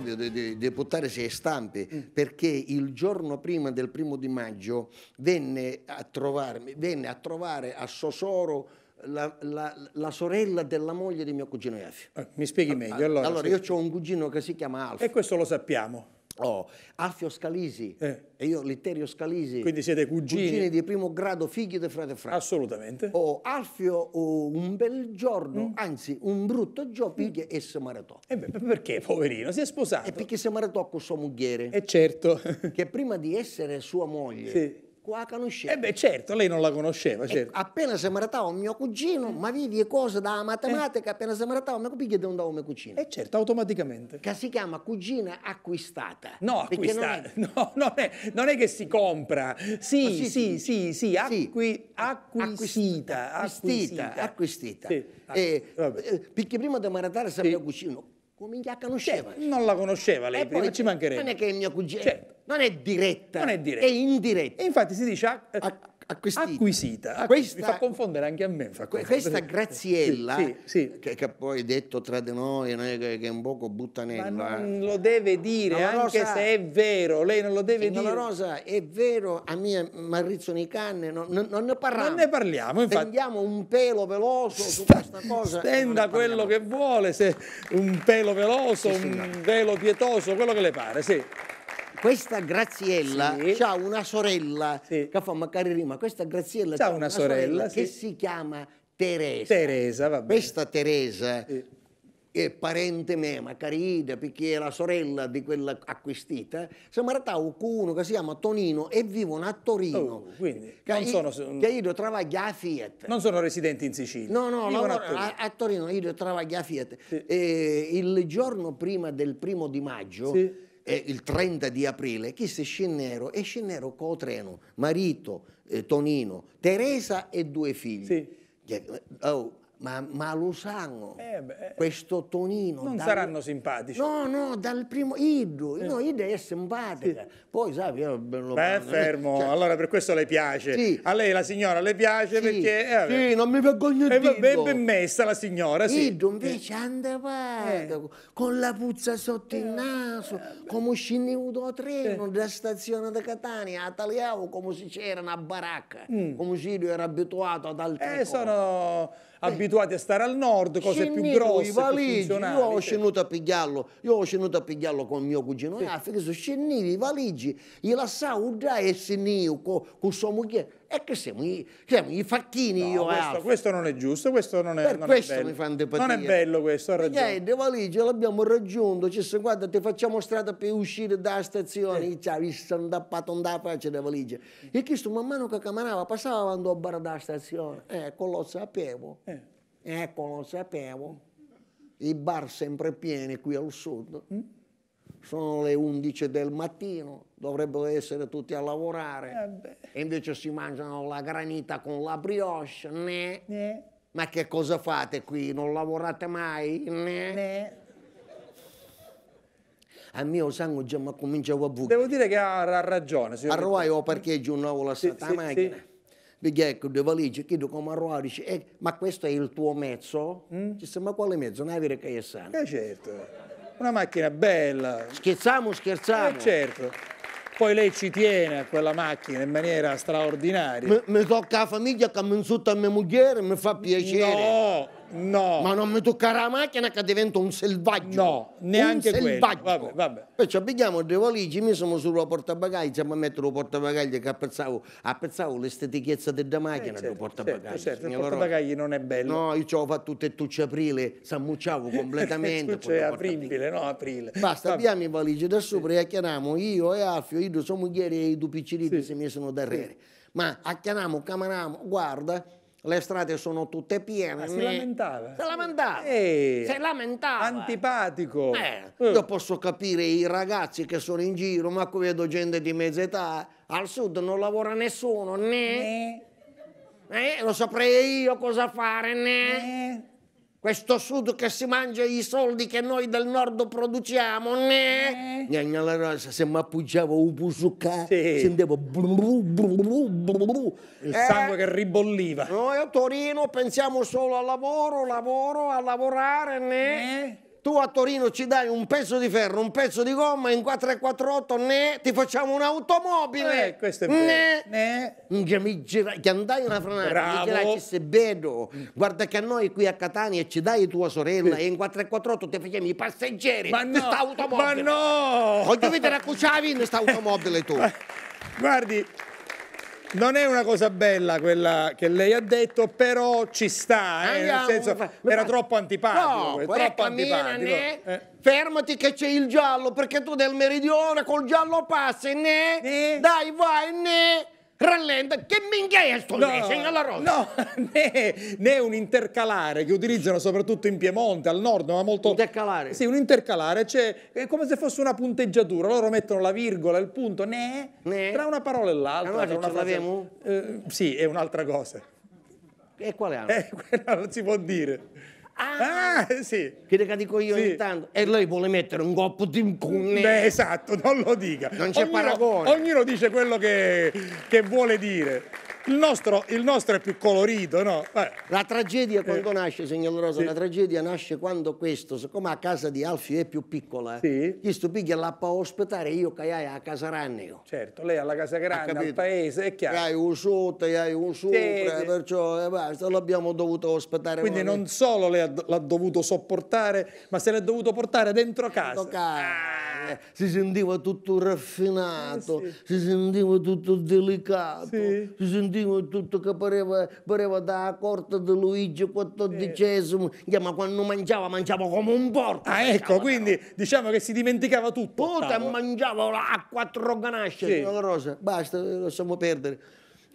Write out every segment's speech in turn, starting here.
proprio dei, deputati si è stampi, mm. perché il giorno prima del primo di maggio venne a, trovarmi, venne a trovare a Sosoro la, la, la, sorella della moglie di mio cugino Iafio. Ah, mi spieghi ah, meglio. Allora, allora io ho un cugino che si chiama Alfa. E questo lo sappiamo. Oh, Alfio Scalisi eh. e io Litterio Scalisi. Quindi siete cugini. Cugini di primo grado, figli di frate frate. Assolutamente. Oh, Alfio oh, un bel giorno, mm. anzi un brutto giorno, piglia mm. e si maratò. E eh beh, perché poverino? Si è sposato. E perché si maratò con sua mogliere. E eh, certo. che prima di essere sua moglie... Sì qua conoscevo. Eh beh, certo, lei non la conosceva, certo. E appena si maritava un mio cugino, mm. ma vivi cose da matematica, eh. appena si maritava un mio cugino, gli andavo mio cugino. E eh, certo, automaticamente. Che si chiama cugina acquistata. No, acquistata. Non è... No, non è, non è, che si compra. Sì, oh, sì, sì, sì, sì, acqui, acquisita. Acquistita. Acquistita. acquistita. Sì. Ah, eh, eh, perché prima di maratare si sì. mio cugino, come minchia conosceva. Cioè, non la conosceva lei e prima, poi, ci mancherebbe. Non è che è mio cugino... Certo. Non è diretta, non è, diretta. è indiretta. E infatti si dice a, ah, eh, a, acquisita. acquisita. mi fa confondere anche a me. Questa Graziella, sì, sì. Che, che, poi detto tra di noi, che è un poco buttanella. Ma non eh. lo deve dire, no, anche se è vero, lei non lo deve dire. No, Rosa, è vero, a mia Marrizzo Nicanne, non, non, non, ne parliamo. Non ne parliamo, infatti. Tendiamo un pelo veloso su questa cosa. Stenda quello che vuole, se un pelo veloso, sì, un velo pietoso, quello che le pare, sì. Questa Graziella sì. ha una sorella sì. che fa magari rima. Questa Graziella ha una, una, sorella, sorella che si chiama Teresa. Teresa, va bene. Questa Teresa è parente mia, ma carina, perché è la sorella di quella acquistita, siamo arrivati con uno che si chiama Tonino e vivono a Torino. Oh, quindi che non io, sono... Che io travaglio a Fiat. Non sono residenti in Sicilia. No, no, lavoro, a, Torino. A, a, Torino io travaglio a Fiat. Sì. E, eh, il giorno prima del primo di maggio... Sì eh, il 30 di aprile, si Scinnero, e con Cotreno, marito eh, Tonino, Teresa e due figli. Sì. Oh, ma, ma lo sanno, eh, eh questo Tonino. Non dal, saranno simpatici. No, no, dal primo Ido, eh. no, Idu è simpatica. Poi sai, io lo Beh, eh. fermo, cioè, allora per questo le piace. Sì. A lei la signora le piace sì. perché... Eh, sì, non mi vergogno di dirlo. È ben messa la signora, sì. Idu eh. invece andava eh. Ecco, con la puzza sotto il naso, come scendevo da treno, dalla stazione di Catania, a Tagliavo come se c'era una baracca, mm. come se io ero abituato ad altre eh, cose. sono abituati a stare al nord, cose più grosse, valigi, più Io ho scenuto a pigliarlo, io ho scenuto a pigliarlo con mio cugino sì. Africa, ah, sono scennivi, i valigi, gli lasciavo un dai e senio con, con sua moglie. E che siamo i, siamo i facchini no, io questo, questo, non è giusto, questo non è, per non questo è mi fa antipatia. Non è bello questo, ha ragione. Niente, valigia l'abbiamo raggiunto, ci sono, guarda, ti facciamo strada per uscire dalla stazione, eh. ci ha visto andare a faccia le valigie. E questo man mano che camminava, passava andando a bar dalla stazione. Ecco, lo sapevo. Eh. Ecco, lo sapevo. I bar sempre pieni qui al sud. Mm? Sono le 11 del mattino dovrebbero essere tutti a lavorare. Eh e invece si mangiano la granita con la brioche, né? né? Ma che cosa fate qui? Non lavorate mai? Né? né. A mio sangue già mi cominciavo a bucare. Devo dire che ha, ragione. A Roai ho parcheggio una volta sì, macchina. Sì. Perché eh, ecco due valigie, chiedo come a Roai, dice, eh, ma questo è il tuo mezzo? Mm? Dice, ma quale mezzo? Una vera che è sana. Eh certo, una macchina bella. Scherziamo, scherziamo. Eh certo. Poi lei ci tiene a quella macchina in maniera straordinaria. Mi, mi tocca la famiglia che mi insulta mia moglie, mi fa piacere. No! No. Ma non mi toccare la macchina che divento un selvaggio. No, neanche un selvaggio. Quello. Vabbè, vabbè. Perciò abbiamo due valigie, mi sono sulla portabagagli, ma metto il portabagagli che apprezzavo, apprezzavo l'estetichezza della macchina eh, certo, del portabagagli. Certo, certo. il portabagagli non è bello. No, io ce l'ho fatto tutte e tucce aprile, s'ammucciavo completamente. tucce cioè, aprile, no aprile. Basta, vabbè. abbiamo i valigie da sopra sì. e chiamiamo io e Alfio, io sono mogliere e i due picciolini sì. si mi sono da sì. Ma acchianiamo, camaramo, guarda le strade sono tutte piene. Ah, si lamentava. Si lamentava. Eh, si lamentava. Antipatico. Eh, eh. Io posso capire i ragazzi che sono in giro, ma qui vedo gente di mezza età. Al sud non lavora nessuno, né? né. Eh, lo saprei io cosa fare, né? né questo sud che si mangia i soldi che noi del nord produciamo, ne? Eh. Gnagna la rosa, se mi appoggiavo un pusucca, sì. sentivo blu, blu, blu, blu, Il sangue eh. che ribolliva. Noi a Torino pensiamo solo al lavoro, lavoro, a lavorare, ne? tu a Torino ci dai un pezzo di ferro, un pezzo di gomma, in 448 ne ti facciamo un'automobile. Eh, questo è vero. Ne. Che, mi gira, che andai una franata, Bravo. mi girai, se vedo, guarda che a noi qui a Catania ci dai tua sorella sì. e in 448 ti facciamo i passeggeri ma no, automobile. Ma no! Voglio vedere a cucciavi in questa automobile tu. Guardi, non è una cosa bella quella che lei ha detto, però ci sta, eh, Andiamo, senso, era troppo antipatico. No, troppo antipatico. Eh. Fermati che c'è il giallo, perché tu del meridione col giallo passi, né? né? Dai, vai, né? rallenta, che minchia è sto no, lì, segna rosa. No, né, né, un intercalare che utilizzano soprattutto in Piemonte, al nord, ma molto... Intercalare? Sì, un intercalare, cioè è come se fosse una punteggiatura, loro mettono la virgola, il punto, né, né. tra una parola e l'altra. Allora se ce l'avevamo? Eh, sì, è un'altra cosa. E quale hanno? Eh, quella non si può dire. Ah, ah sì. Che dico io sì. ogni tanto. E lei vuole mettere un coppo di incunne. Beh, esatto, non lo dica. Non c'è paragone. Ognuno dice quello che, che vuole dire. Il nostro, il nostro, è più colorito, no? Vabbè. La tragedia eh. quando eh. nasce, signor Rosa, sì. la tragedia nasce quando questo, siccome a casa di Alfio è più piccola, eh, sì. gli stupiglia là a ospitare io che hai a casa Ranneo. Certo, lei ha la casa grande, al paese, è chiaro. Hai un sotto, hai un sopra, sì, perciò eh, basta, l'abbiamo dovuto ospitare. Quindi non solo lei l'ha dovuto sopportare, ma se l'è dovuto portare dentro casa. Dentro casa. Ah. Si sentiva tutto raffinato, eh, si sentiva tutto delicato, eh, si sentiva continuo tutto che pareva, pareva dalla corte di Luigi XIV, eh. ma quando mangiava mangiava come un porco. Ah ecco, quindi però. diciamo che si dimenticava tutto. Puta, mangiava a quattro ganasce, sì. rosa, basta, eh, lasciamo perdere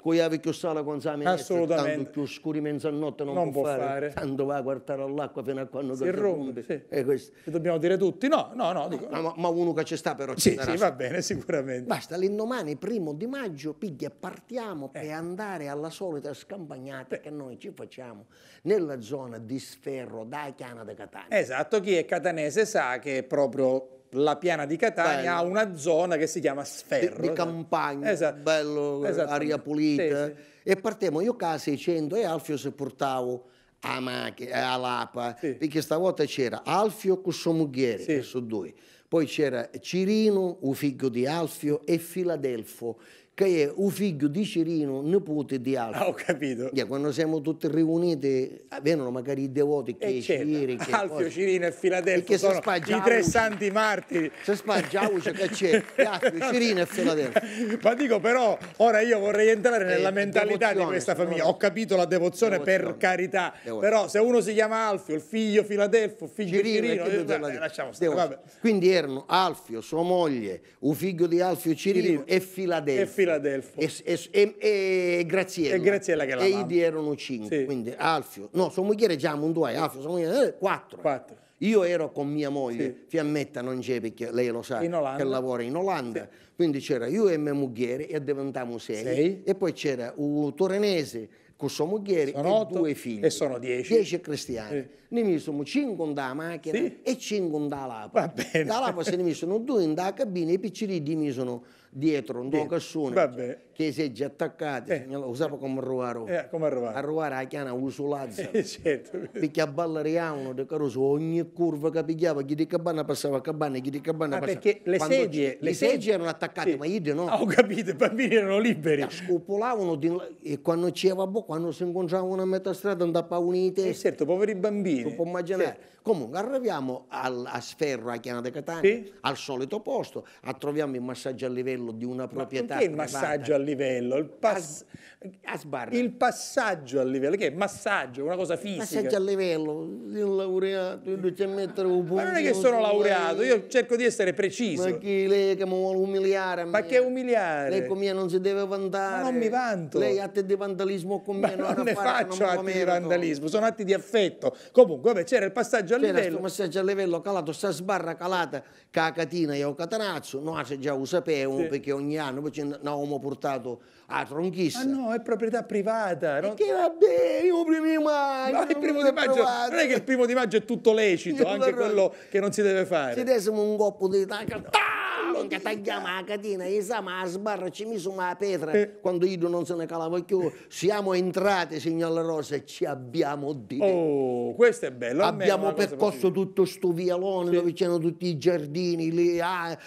con gli avi più sale con sa minestra, tanto più scuri mezza notte non, non può, può fare. fare. tanto va a guardare all'acqua fino a quando si rompe. Sì. E questo. E dobbiamo dire tutti, no, no, no. Dico... Ma, ma, uno che ci sta però sì, sì, va bene, sicuramente. Basta, l'indomani, primo di maggio, piglia, partiamo eh. per andare alla solita scampagnata eh. che noi ci facciamo nella zona di Sferro, da Chiana da Catania. Esatto, chi è catanese sa che è proprio la piana di Catania Bello. ha una zona che si chiama Sferro. Di, di cioè campagna, esatto. bello, aria pulita. Sì, sì. E partiamo io casa 100 e Alfio si portavo a Machi, all'Apa, sì. perché stavolta c'era Alfio con sua moglie, sì. che sono due. Poi c'era Cirino, un figlio di Alfio, e Filadelfo, che è un figlio di Cirino, nipote di Alfio. Ah, ho capito. Yeah, quando siamo tutti riuniti, eh, vengono magari i devoti che e eh, certo. Ciri, che Alfio, poi, Cirino e Filadelfo e sono i tre santi martiri. Se spaggia voce che c'è Alfio, Cirino e Filadelfo. Ma dico però, ora io vorrei entrare eh, nella eh, mentalità di questa famiglia. No, ho capito la devozione, devozione. per carità, devozione. però se uno si chiama Alfio, il figlio Filadelfo, il figlio Cirino, Cirino io, eh, lasciamo stare. Quindi erano Alfio, sua moglie, un figlio di Alfio Cirino, Cirino. e Filadelfo. E Filadelfo Filadelfo. E, e, e, e Graziella. E Graziella che la E Idi erano cinque, sì. quindi Alfio. No, sua moglie era già Monduai, Alfio, sua moglie eh, quattro. quattro. Io ero con mia moglie, sì. Fiammetta non c'è perché lei lo sa, che lavora in Olanda. Sì. Quindi c'era io e mia moglie e diventavamo sei. sei. E poi c'era un torinese con sua moglie sono e due figli. E sono dieci. Dieci cristiani. Eh. Ne misero cinque da macchina sì. e cinque da lapa. Da lapa se ne misero due in da cabina e i piccini di misero dietro un tuo cassone che si è già attaccato, eh. lo usava come arruaro. Eh, come arruaro. Arruaro la chiana usulazza. Eh, certo. Perché a ballariano di Caruso ogni curva che pigliava, chi di cabana passava a cabana, chi di cabana ma ah, passava. perché le Quando sedie... Le sedie erano attaccate, sì. ma io no. Ah, ho capito, i bambini erano liberi. La scopolavano di... e quando c'era, boh, quando si incontravano a metà strada andavano unite. Eh certo, poveri bambini. Non può immaginare. Certo Comunque arriviamo al, a Sferro, a Chiana de Catania, sì? al solito posto, troviamo il massaggio a livello di una proprietà Ma che massaggio a livello? Il, pass a il passaggio a livello, che è massaggio, una cosa fisica. Massaggio a livello, il laureato, io devo mettere un punto. Ma non è che sono laureato, io cerco di essere preciso. Ma chi lei che mi vuole umiliare? Ma che umiliare? Lei con me non si deve vantare. Ma non mi vanto. Lei atti di vandalismo con me. Ma non, non ne faccio atti di vandalismo, sono atti di affetto. Comunque, c'era il passaggio a a livello... massaggio a livello calato, sta sbarra calata che la Catina e a Catarazzo, noi già lo sapevamo sì. perché ogni anno poi ci avevamo portato a Tronchissa. Ma ah, no, è proprietà privata. Non... E che va bene, io primo di maggio. No, il primo di maggio provato. non è che il primo di maggio è tutto lecito, io anche quello che non si deve fare. Se dessimo un coppo di tacca... Minchia, tagliamo la catena, e siamo a sbarra, ci misimo la pietra. Eh. Quando io non se ne calavo più, siamo entrati, signor Rosa, e ci abbiamo detto. Oh, questo è bello. Abbiamo percorso tutto questo vialone sì. dove c'erano tutti i giardini, le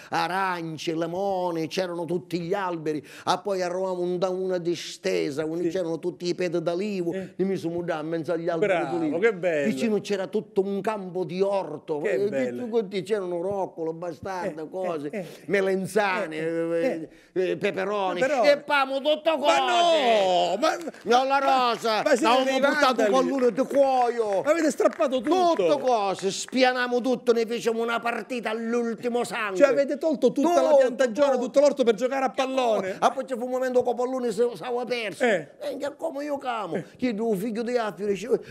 arance, limone, c'erano tutti gli alberi. A ah, poi arrivavamo da una distesa, sì. c'erano tutti i peti d'alivo, eh. e mi sono mudato in mezzo agli alberi. Bravo, puliti. che bello. Vicino c'era tutto un campo di orto. Eh, c'erano roccolo, bastardo, eh, eh. cose. Eh melenzane, eh, eh, eh, peperoni Però... e pamo tutto cose. Ma no! Ma, non la rosa! Ma, ma avevamo buttato qualcuno di cuoio! Avete strappato tutto! Tutto cose, spianamo tutto, ne fecciamo una partita all'ultimo sangue. Cioè avete tolto tutta tutto, la piantagione, tutto, l'orto per giocare a pallone. Ah, poi c'è un momento che pallone si stava perso. Eh. E come io camo? Chiedo un figlio di Affio,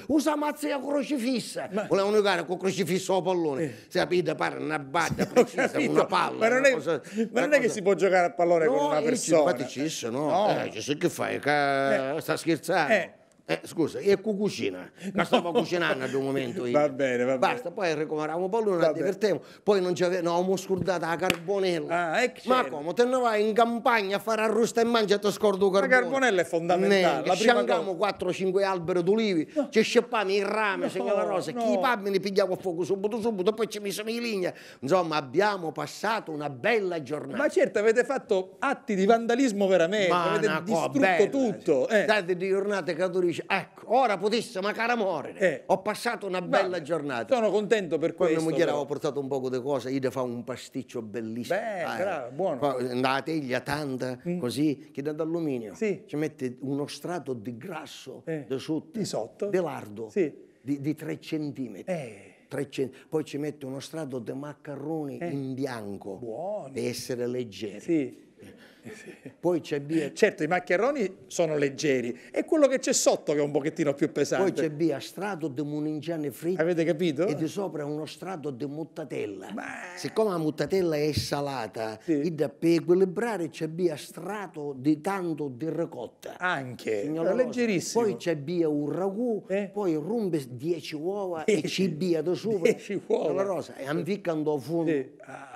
usa mazza e crocifissa. Ma... Volevano giocare con crocifisso a pallone. Eh. Sapete, pare una batta precisa, una palla non, è, cosa, ma non cosa... che si può giocare a pallone no, con una persona. Infatti ci sono, no. Eh, cioè, che fai? Ca... Eh. Sta scherzando. Eh. Eh, scusa, e cu cucina, che stavo cucinando ad un momento io. Va bene, va bene. Basta, poi ricomandiamo un po', lui non la divertiamo, poi non ci avevamo scordato la carbonella. Ah, ecco. Ma come, te ne vai in campagna a fare arrosta e mangia e ti scordo il carbone. La carbonella è fondamentale. Ne, sciangiamo 4-5 alberi d'olivi, no. ci sceppamo il rame, no, signora Rosa, no. chi pammi ne pigliamo a fuoco subito, subito, poi ci misiamo in linea. Insomma, abbiamo passato una bella giornata. Ma certo, avete fatto atti di vandalismo veramente, Ma avete distrutto bella. tutto. Eh. Date di giornate cattolici dice ecco, ora potesse ma cara morire. Eh. Ho passato una bella Beh, giornata. Sono contento per questo. Poi mia moglie aveva portato un poco di cose, io fa un pasticcio bellissimo. Beh, ah, bravo, buono. Una teglia tanta, mm. così, che da d'alluminio. Sì. Ci mette uno strato di grasso eh. di sotto. Di sotto. Di lardo. Sì. Di, di 3 centimetri. Eh. poi ci mette uno strato di maccheroni eh. in bianco Buono. per essere leggeri. Sì. Eh. Sì. Poi c'è Bia. Certo, i maccheroni sono leggeri, è quello che c'è sotto che è un pochettino più pesante. Poi c'è Bia strato di muningiane fritte. Avete capito? E di sopra uno strato di muttatella. Ma... Siccome la muttatella è salata, sì. per equilibrare c'è Bia strato di tanto di ricotta. Anche, Signora è leggerissimo. Poi c'è Bia un ragù, eh? poi rompe 10 uova dieci. e ci Bia da sopra. 10 uova. La Rosa, e ampiccando a fondo. Sì. Ah.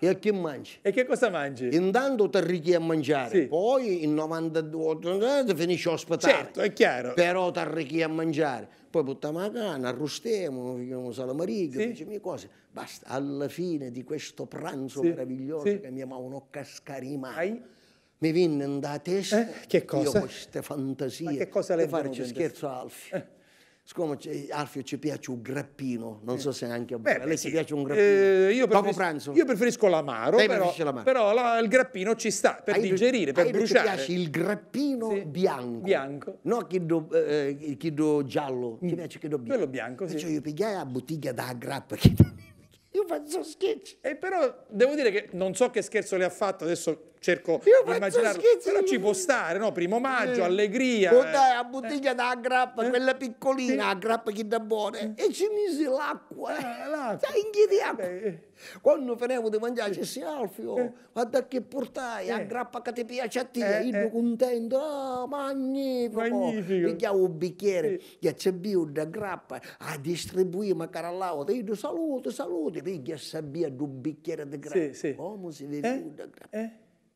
E che mangi? E che cosa mangi? Intanto ti arricchi a mangiare, sì. poi in 92 eh, finisci ospedale. Certo, è chiaro. Però ti arricchi a mangiare. Poi buttiamo la cana, arrustiamo, facciamo salamariga, sì. facciamo cose. Basta, alla fine di questo pranzo sì. meraviglioso sì. che mi amavano cascare i mi venne da testa eh, che cosa? io queste fantasie Ma che cosa le farci scherzo Alfi. Eh. Siccome Alfio ci piace un grappino, non eh. so se anche a Beh, lei sì. piace un grappino. Eh, io Dopo pranzo. Io preferisco l'amaro, lei però, l'amaro. però la, il grappino ci sta per hai digerire, per bruciare. Mi piace il grappino sì. bianco. Bianco. No, chido, eh, chido giallo, mm. mi piace chido bianco. Quello bianco, sì. Cioè io pigliai la bottiglia da grappa io faccio scherzi. E eh, però devo dire che non so che scherzo le ha fatto adesso cerco di immaginare. Però ci può stare, no? Primo maggio, eh. allegria. Oh, dai, la bottiglia eh. da grappa, quella piccolina, la grappa che da buone. E ci mise l'acqua. Eh, l'acqua. Sai in chiedi eh, acqua. Eh. Quando finivo di mangiare c'è sì, Alfio, oh, eh. guarda che portai, a eh. grappa che ti piace a te, io contento, oh, magnifico. Magnifico. Pigliavo un bicchiere, che c'è bio da grappa, a distribuire cara all'auto, io saluto, saluto, piglia a sabia un bicchiere di grappa. Sì, sì. Come si vede eh? da grappa? Eh?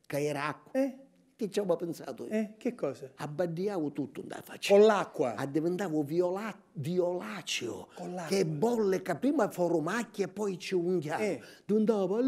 Caeraco. É. Che ci avevo pensato io? Eh, che cosa? Abbadiavo tutto da faccia. Con l'acqua? A ah, diventavo viola, violaceo. Con l'acqua? Che bolle che prima formacchia e poi ci unghiava. Eh. Diventava... Con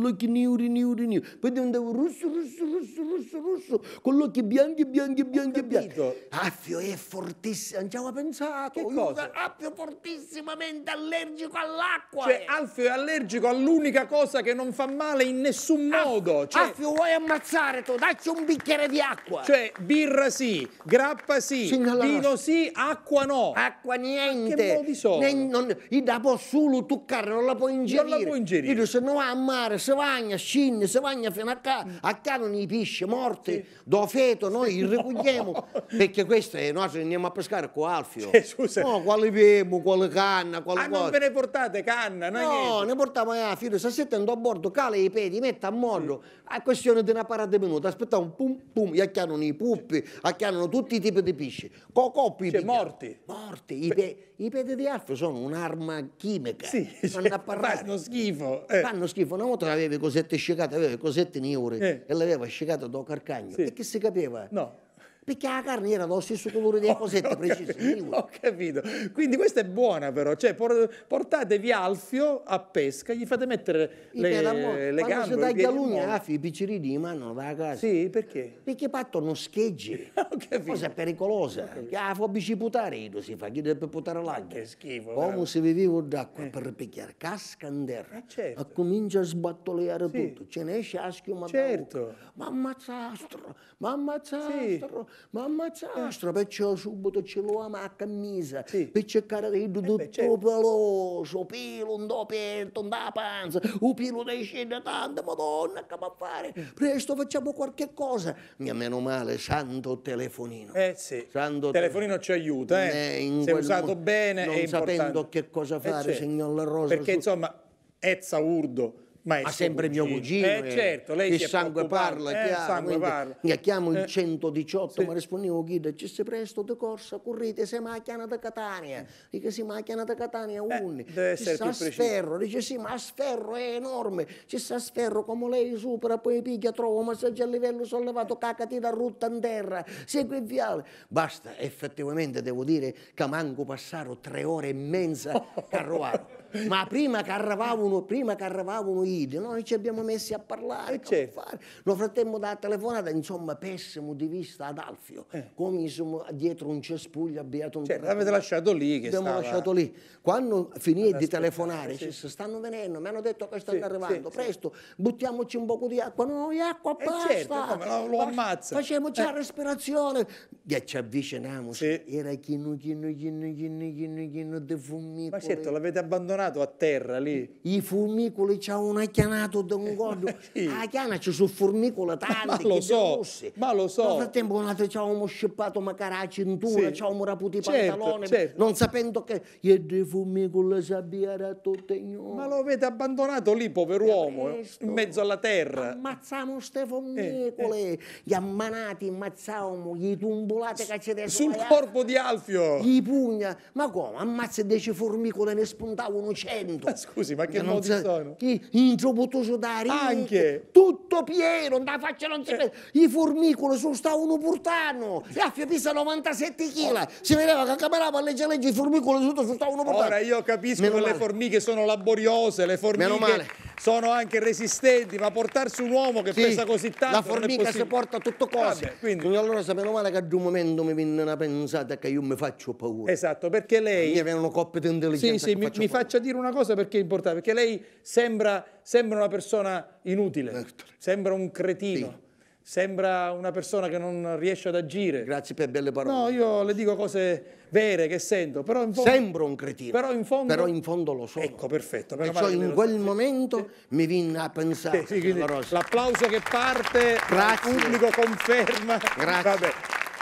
gli occhi neri, neri, neri. Poi diventavo russo, russo, russo, russo, russo. Con gli occhi bianchi, bianchi, bianchi, bianchi. Affio è fortissimo. Non ci avevo pensato. Che cosa? Affio fortissimamente allergico all'acqua. Cioè, Alfio è allergico all'unica cosa che non fa male in nessun modo cioè... Affio, vuoi ammazzare tu? Dacci un bicchiere di acqua. Cioè, birra sì, grappa sì, Singala. vino sì, acqua no. Acqua niente. Ma che modi sono? Ne, non, io la può solo toccare, non la può ingerire. Non la può ingerire. Io se no va a mare, se vagna, scinne, se vagna fino a qua, mm. a casa non i pisce morti, sì. do feto, noi li ricogliamo. No. Perché questo è, noi andiamo a pescare con Alfio. Cioè, scusa. No, quale pemo, quale canna, quale ah, non ve ne portate canna? No, niente. ne portiamo eh, a fino, se siete andando a bordo, cale i piedi, mette a morro, mm è questione di una parata di minuti, aspettavo un pum pum, gli acchianano i puppi, acchianano tutti i tipi di pesci, cocoppi. Cioè, morti. Morti, i, pe i peti di alfa sono un'arma chimica, sì, cioè, fanno schifo. Eh. Fanno schifo, una volta aveva cosette sciacate, aveva cosette in eh. e l'aveva sciacato da carcagno sì. e che si capiva? No perché la carne era lo stesso colore delle cosette precise. Ho capito. Quindi questa è buona però, cioè portatevi Alfio a pesca, gli fate mettere I le, le, le gambe. Quando si dai galugna, Alfio, ah, i piccirini di mano, va a casa. Sì, perché? Perché partono scheggi. Ho capito. Cosa pericolosa. Ah, fa biciputare, non si fa, chi deve putare l'acqua. Che schifo. Come se vivevo d'acqua eh. per picchiare, casca in terra. Eh, certo. Comincia a sbattoleare sì. tutto, ce ne esce a schiuma Certo. Ma ammazzastro, ma ammazzastro. Sì ma ammazzastro, eh. perciò subito ce l'ho a camisa, sì. per cercare di tutto eh beh, certo. peloso, pelo un do petto, un da panza, un pelo dei scende tanto, madonna, che va a fare? Eh. Presto facciamo qualche cosa. Mi meno male, santo telefonino. Eh sì, santo il telefonino te... ci aiuta, eh. eh Se usato bene non è sapendo che cosa eh, fare, eh, certo. signor La Rosa. Perché su... insomma, Ezza Urdo maestro. Ma sempre cugino. mio cugino. Eh, certo, lei il sangue parla, eh, chiaro, sangue parla. Mi chiamo il 118, eh. ma rispondevo chi ci si presto di corsa, correte, sei macchina da Catania. Dice si macchina da Catania eh, unni. Eh, deve essere più sferro, dice sì, ma sferro è enorme. Ci sta sferro come lei supera, poi piglia, trovo, già a livello sollevato, cacati da rutta in terra, segui il viale. Basta, effettivamente devo dire che manco passato tre ore e mezza a Carruaro. Ma prima che arrivavano, prima che arrivavano Idi, noi ci abbiamo messi a parlare, eh certo. a fare. Noi frattemmo da telefonata, insomma, pessimo di vista ad Alfio, eh. come insomma, dietro un cespuglio abbiato un Certo, l'avete lasciato lì che Abbiamo stava... lasciato lì. Quando finì di telefonare, sì. Cioè, stanno venendo, mi hanno detto che stanno sì, arrivando, sì, presto, sì. buttiamoci un po' di acqua, noi acqua, eh certo, basta. Certo, come, lo, lo ammazza. Facciamoci eh. la respirazione. E ci avviciniamo, era chino, chino, chino, chino, chino, chino, chino, certo, chino, chino, chino, chino, chino, chino, chino, chino, chino, chino, chino, imparato a terra lì. I formicoli ci hanno chianata da un gordo. sì. Ah, chiana ci sono formicole tante ma lo so, rosse. Ma lo so. Nel frattempo un altro ci avevamo scippato magari la cintura, sì. ci avevamo raputo i certo, pantaloni, certo. non sapendo che... E di formicole si abbiare tutto ignoro. Ma lo avete abbandonato lì, pover'uomo, in mezzo alla terra. Ammazzavamo queste formicole, eh, eh. gli ammanati ammazzavamo, gli tumbolate che ci Sul corpo di Alfio! I pugna. Ma come? Ammazza dieci formicole ne spuntavano 1900. Ma ah, scusi, ma che non modi sa, sono? Chi, in giobottoso da Anche. Tutto pieno, da faccia non si eh. vede. I formicoli sono stati stavano portano. E a pesa 97 kg. Oh. Si vedeva che camminava a leggere legge i formicoli sotto sono stavano portano. Ora io capisco Meno che male. le formiche sono laboriose, le formiche sono anche resistenti, ma portarsi un uomo che sì, pesa così tanto. La formica si porta tutto cose. Vabbè, quindi... quindi... Allora meno male che ad un momento mi venne una pensata che io mi faccio paura. Esatto, perché lei. Mi viene una coppia di intelligenza. Sì, sì, mi, mi faccia dire una cosa perché è importante, perché lei sembra, sembra una persona inutile, sembra un cretino. Sì sembra una persona che non riesce ad agire. Grazie per belle parole. No, io le dico cose vere che sento, però in fondo... Sembro un cretino, però in fondo, però in fondo lo sono. Ecco, perfetto. E cioè in quel so. momento sì. mi venne a pensare. Sì, sì, l'applauso che parte, Grazie. il pubblico conferma. Grazie. Vabbè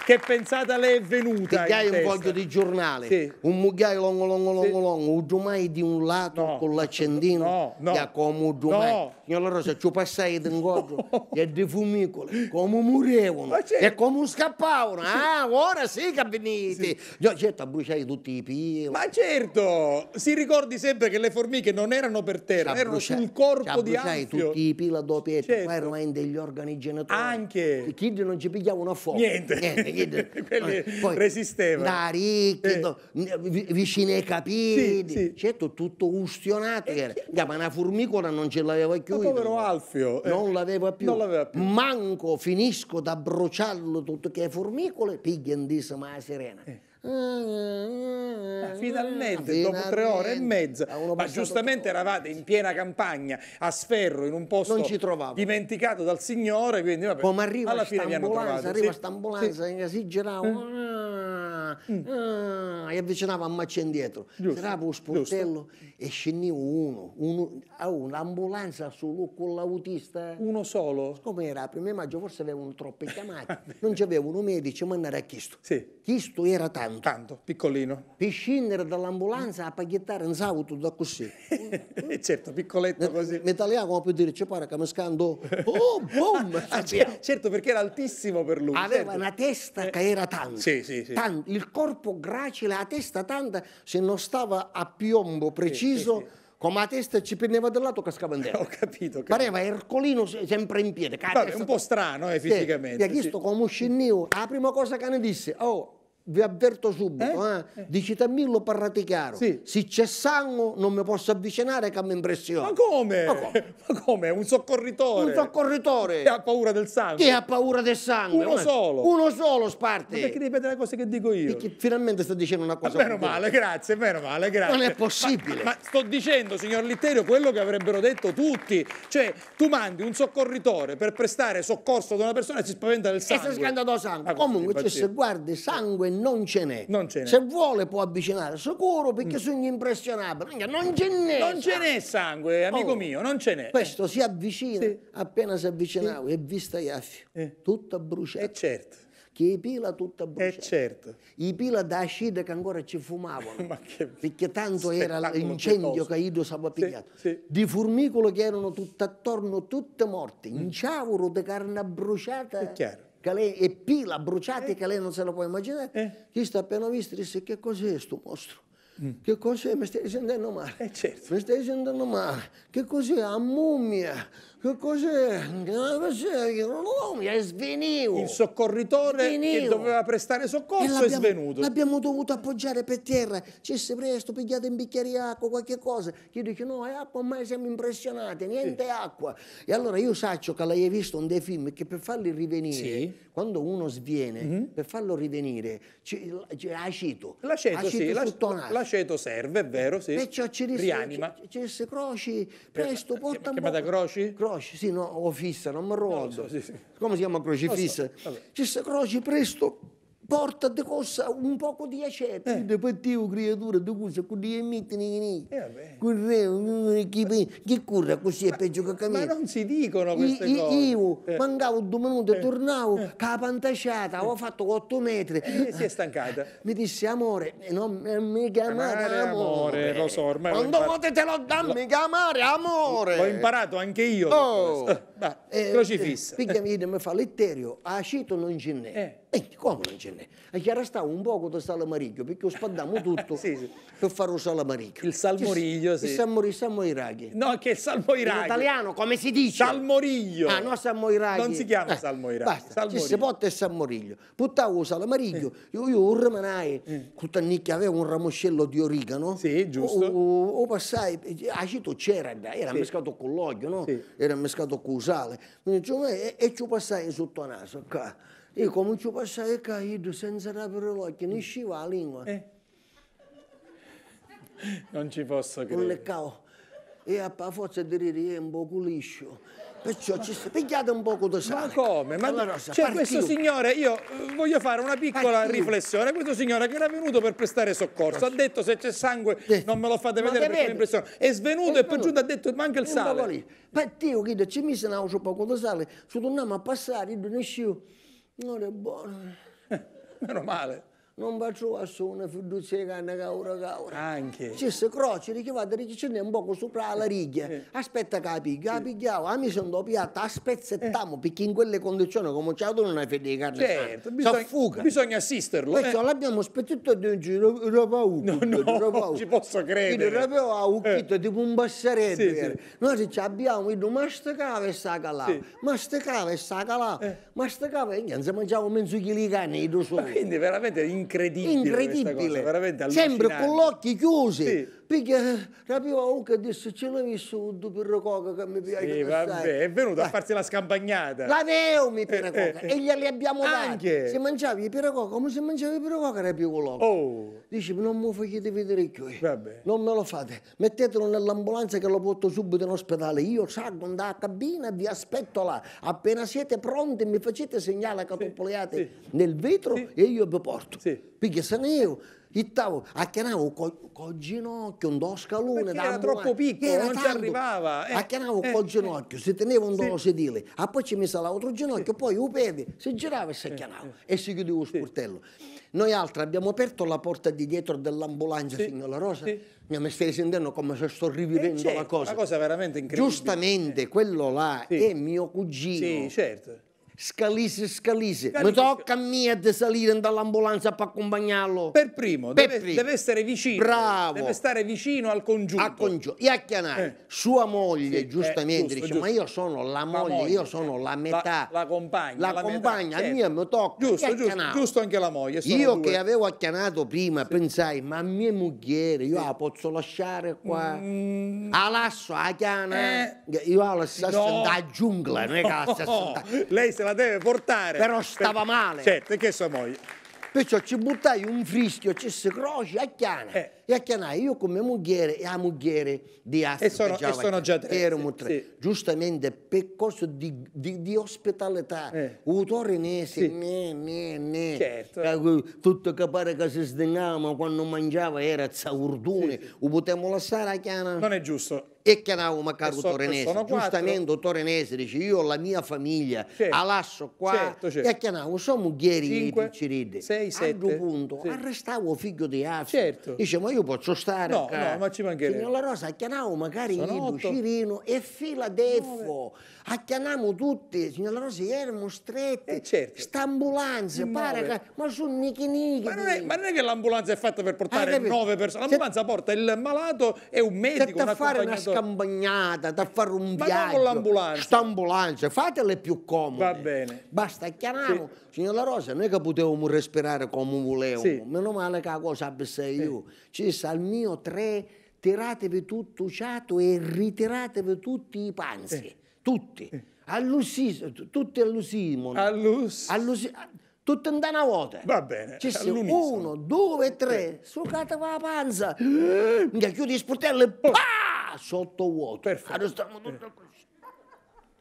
che pensate lei è venuta. Ti hai un foglio di giornale, sì. un mugliaio longo longo longo sì. longo, un di un lato no. con l'accendino, no, no. da come un No. E allora se ci passai un no. e di fumicole, come morivano certo. e come scappavano. Ah, ora sì che venite. Sì. Io certo bruciai tutti i pili. Ma certo, si ricordi sempre che le formiche non erano per terra, erano bruciai, sul corpo di Anfio. tutti i pila dopo certo. qua erano in degli organi genitori. Anche. i Chi non ci pigliavano a fuoco. Niente. Niente. quelli poi, resistevano. Daricchito, eh. vicine ai capelli, sì, sì. certo tutto ustionato eh, che ma diciamo, una formicola non ce l'aveva più. Ma povero Alfio. Eh. Non l'aveva più. più. Manco finisco da bruciarlo tutto che è formicole, pigliandissima la serena. Eh Ah, finalmente, dopo tre ore e mezza, ah, ma giustamente eravate in piena campagna a Sferro, in un posto dimenticato dal Signore, quindi vabbè, Come arriva alla fine mi hanno trovato. Arriva sì? ambulanza, sì. si girava, mm. Ah, mm. ah, e avvicinava a maccia indietro. Tirava un sportello e scendeva uno, uno un'ambulanza solo con l'autista. Uno solo? Come era? A primo maggio forse avevano troppe chiamate, non c'avevano medici, ma non era chiesto. Sì. Chisto era tanto tanto, piccolino. Per scendere dall'ambulanza a paghettare un auto da così. certo, piccoletto così. In italiano come puoi dire, ci pare che mi scando, oh, boom! ah, certo, perché era altissimo per lui. Aveva certo. una testa che era tanta. Sì, sì, sì. Tanta. Il corpo gracile, la testa tanta, se non stava a piombo preciso... Sì, sì, con la testa ci prendeva del lato cascava in terra. Ho capito. capito. Pareva Ercolino sempre in piedi. Vabbè, un po' strano eh, fisicamente. E sì. questo come scennivo, la prima cosa che ne disse, oh, vi avverto subito, eh? eh? eh. a Millo parlate chiaro. Sì. Se c'è sangue non mi posso avvicinare che mi impressiona. Ma come? Ma come? Ma come? Un soccorritore. Un soccorritore. Che ha paura del sangue. Che ha paura del sangue. Uno ma... solo. Uno solo, Sparte. Ma perché ripete le cose che dico io? Perché finalmente sto dicendo una cosa. Ma ah, meno male, grazie, meno male, grazie. Non è possibile. Ma, ma sto dicendo, signor Litterio, quello che avrebbero detto tutti. Cioè, tu mandi un soccorritore per prestare soccorso ad una persona e si spaventa del sangue. E si è scandato sangue. Ah, Comunque, cioè, se guardi sangue non ce n'è. Non ce n'è. Se vuole può avvicinare sicuro perché mm. sono impressionabile. Non ce n'è. Non ce n'è sangue, amico oh, mio, non ce n'è. Questo si avvicina, sì. appena si avvicinava, sì. e vista Iaffi, eh. tutta bruciata. E eh certo che i pila tutta bruciata. Eh certo. I pila da acide che ancora ci fumavano. che... Perché tanto era l'incendio che Ido stava pigliato. Sì, sì. Di formicolo che erano tutt'attorno, tutte morte. Mm. In ciavolo di carne bruciata. È chiaro che lei, e pila bruciata, eh. che lei non se lo può immaginare, eh. chi sta appena visto disse che cos'è questo mostro? Mm. Che cos'è? Mi stai sentendo male? Eh, certo. Mi stai sentendo male? Che cos'è? A mummia? Che cos'è? Che cos'è? È svenuto. Il soccorritore svenivo. che doveva prestare soccorso è svenuto. L'abbiamo dovuto appoggiare per terra. Ci Cesse presto, pigliate un bicchiere di acqua, qualche cosa. Io dico no, è acqua, ormai siamo impressionati, niente sì. acqua. E allora io saccio che l'hai visto un dei film che per farli rivenire, sì. quando uno sviene, mm -hmm. per farlo rivenire, cioè, l'aceto. aceto sì. L'aceto serve, è vero, sì. E ci rianima. Cesse croci, presto, eh, porta un po'. Chiamata croci? croci croce, sì, no, o fissa, non mi ricordo. Come si chiama croce fissa? So. Ci sta croce presto porta di cosa un poco di aceto. Eh. ho creatura di cosa con gli amici nini. Eh, Correo, chi, chi corre così è peggio che cammina. Ma non si dicono queste I, cose. Io eh. mancavo due minuti eh. tornavo eh. con la pantacciata, avevo eh. fatto 8 metri. E eh, si è stancata. Mi disse amore, non mi chiamare amore. amore. Lo so, ormai. Quando potete lo dammi chiamare amore. L'ho imparato anche io. Oh. Da, eh, crocifissa. Eh, piglia mi mi fa l'itterio, acito non c'è n'è. Eh. eh. come non c'è n'è? E chiaro sta un poco di salamaricchio, perché lo spadamo tutto sì, sì. per fare un salamaricchio. Il salmoriglio, sì. Il salmori, salmoiraghi. No, che è salmoiraghi. In italiano, come si dice? Salmoriglio. Ah, no, salmoiraghi. Non si chiama eh, salmoiraghi. Basta, salmoriglio. ci si porta il salmoriglio. Puttavo il salamaricchio, eh. io, io un remanai, eh. nicchia aveva un ramoscello di origano. Sì, giusto. O, o, o passai, acito c'era, era sì. mescato con l'olio, no? Sì. Era mescato con sale. Mi dice, e, e ci passai sotto il naso, qua. Io come ci passai qua, io senza aprire l'occhio, ne sciva la lingua. Eh. Non ci posso credere. Un leccavo. E a forza di ridere, è un po' liscio. Perciò ci spiegate un poco di sale. Ma come? Ma allora, Rosa, cioè, questo signore, io eh, voglio fare una piccola partiu. riflessione. Questo signore che era venuto per prestare soccorso, ha detto se c'è sangue non me lo fate vedere perché mi l'impressione. È svenuto e per giù ha detto manca il sale. Ma io chiedo, ci mi mise un poco di sale, se torniamo a passare, io non è buono. meno male non faccio a una canna caura caura. Anche. Ci si croce, ricavate, ricicene un po' sopra la riga. Eh. Aspetta che la piglia, la pigliavo, a mi sono doppiata, aspezzettiamo, eh. perché in quelle condizioni come c'è non hai fede di carne. Certo, bisogna, fuga. bisogna assisterlo. Perciò eh. l'abbiamo aspettato di un giro, roba No, no, non ci posso credere. Quindi proprio a eh. tipo un bassaretto. Sì, sì. Noi ci abbiamo, il masticava e sta calava, sì. masticava e sta calava, eh. masticava e niente, mangiavo mezzo chilo di carne, i due soli. Quindi veramente in incredibile. Incredibile. Cosa, Sembra con gli occhi chiusi. Sì. Perché capiva comunque disse ce l'ho visto un du coca che mi piace sì, vabbè, è venuto a eh. farsi la scampagnata. La neumi coca e glieli abbiamo Anche. dati. Se mangiavi i coca, come se mangiavi i coca era più coloco. Oh. Dice non mi fate vedere qui. chioi. Non me lo fate. Mettetelo nell'ambulanza che lo porto subito in ospedale. Io salgo dalla cabina e vi aspetto là. Appena siete pronti mi facete segnale che sì, sì. nel vetro sì. e io vi porto. Perché se ne io Ittavo, a Chianavo, co, co ginocchio, un scalone. era troppo piccolo, era non tanto. ci arrivava. Eh, a Chianavo eh, col eh. ginocchio, si teneva un sì. sedile, a ah, poi ci messa l'altro ginocchio, poi i piedi, si girava e si eh, acchianava eh. e si chiudeva lo sportello. Noi altri abbiamo aperto la porta di dietro dell'ambulanza, sì. signora Rosa, sì. mi stai sentendo come se sto rivivendo la certo, cosa. Una cosa veramente incredibile. Giustamente, eh. quello là sì. è mio cugino. Sì, certo scalise, scalise. Mi tocca a me di salire dall'ambulanza per accompagnarlo. Per primo, per deve, primo. deve, essere vicino. Bravo. Deve stare vicino al congiunto. Al congiunto. E a Chianari, eh. sua moglie, sì, eh, giustamente, eh, giusto, dice, giusto. ma io sono la moglie, la moglie, io sono la metà. La, la compagna. La, compagna, metà, a certo. me mi tocca giusto, giusto, giusto, anche la moglie. Io due. che avevo acchianato prima, sì. pensai, ma mia moglie, io sì. la posso lasciare qua? Mm. La lascio, la chiana. Eh. Io la lascio no. da giungla, non è che la lascio no. Lei se la la deve portare. Però stava per... male. Certo, e che sua moglie? Perciò ci buttai un frischio, ci si croce, a chiana. Eh. E a Chianai io come mogliere e a mogliere di Astro, e sono, già, e sono già tre, erano tre. Sì. Giustamente percorso di, di, di ospitalità, eh. utorinese, sì. ne, ne, Certo. Eh, tutto che pare che si sdegnava quando mangiava era zaurdune, sì, sì. potevamo lasciare a Chiana. Non è giusto e che andavo a cargo so, torinese. Giustamente torinese dice io la mia famiglia certo. la lascio qua certo, certo. e che sono mogliere di Ciride. 6, A un punto sì. arrestavo figlio di Afro. Certo. Dice ma io io posso stare no, a... no ma ci mancherebbe la rosa a Chianau magari Sono Idu, Cirino e Filadeffo. no, acchianammo tutti, signor La Rosa, eravamo stretti, eh certo. st'ambulanza, pare che, ma sono nichi nichi. Ma, ma non, è, che l'ambulanza è fatta per portare ah, nove persone, l'ambulanza porta il malato e un medico, un fare una scampagnata, da fare un ma viaggio. Ma con l'ambulanza. St'ambulanza, fatele più comode. Va bene. Basta, acchianammo. Sì. La Rosa, noi che potevamo respirare come volevamo, sì. meno male che la cosa abbia io. Sì. Ci sta il mio tre tiratevi tutto ciato e ritiratevi tutti i panzi. Eh tutti. All'usismo, tutti all'usimo. Tutto in una volta. Va bene. Ci sono uno, due, eh. tre. con la panza. Eh. Mi chiudi il sportello e oh. Sotto vuoto. Perfetto. Allora stiamo eh. tutto...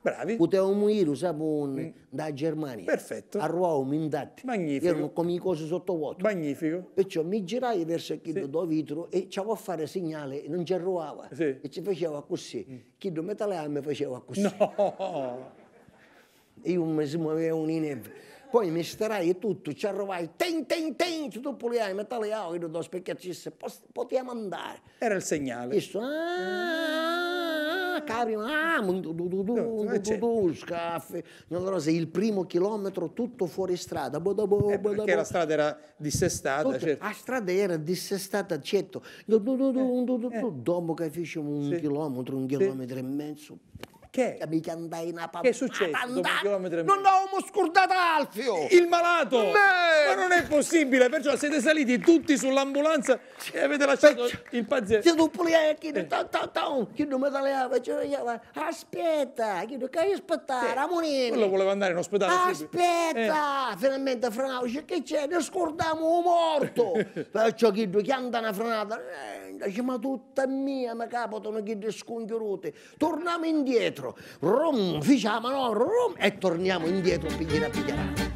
Bravi. Potevamo ir, sapone, mm. da Germania. Perfetto. A in datti. Magnifico. Erano come i cose sottovuoto. Magnifico. Perciò mi girai verso chi sì. do vitro e ci a fare segnale, non ci arrivava. Sì. E ci faceva così. Mm. Chi do metallare mi faceva così. No! Io mi smuovevo un neve poi mi misterai tutto, ci arrivai, ten, ten, ten, ci tu puliai, metali audio, dos, perché ci se potevamo andare. Era il segnale. Isso, ah, capito, ah, du, du, du, scaffi. Allora sei il primo chilometro tutto fuori strada. Eh, perché la strada era dissestata. certo. La strada era dissestata, certo. Dopo che facciamo un chilometro, un chilometro e mezzo, che? Che è successo dopo un chilometro e mezzo? Non avevamo scordato Alfio! Il malato! Me. Ma non è possibile, perciò siete saliti tutti sull'ambulanza e avete lasciato il paziente. Siete un puliacchi, eh. chi non mi tagliava, cioè, aspetta, chi non che aspettare, eh, Ramonini. Quello voleva andare in ospedale Aspetta, eh. finalmente frenavo, che c'è, ne scordiamo un morto. perciò chi che anda una frenata, eh, ma tutta mia, mi capitano chi sconchioruti. Torniamo indietro indietro, rum, ficia la manovra, rum, e torniamo indietro, pigliera pigliera.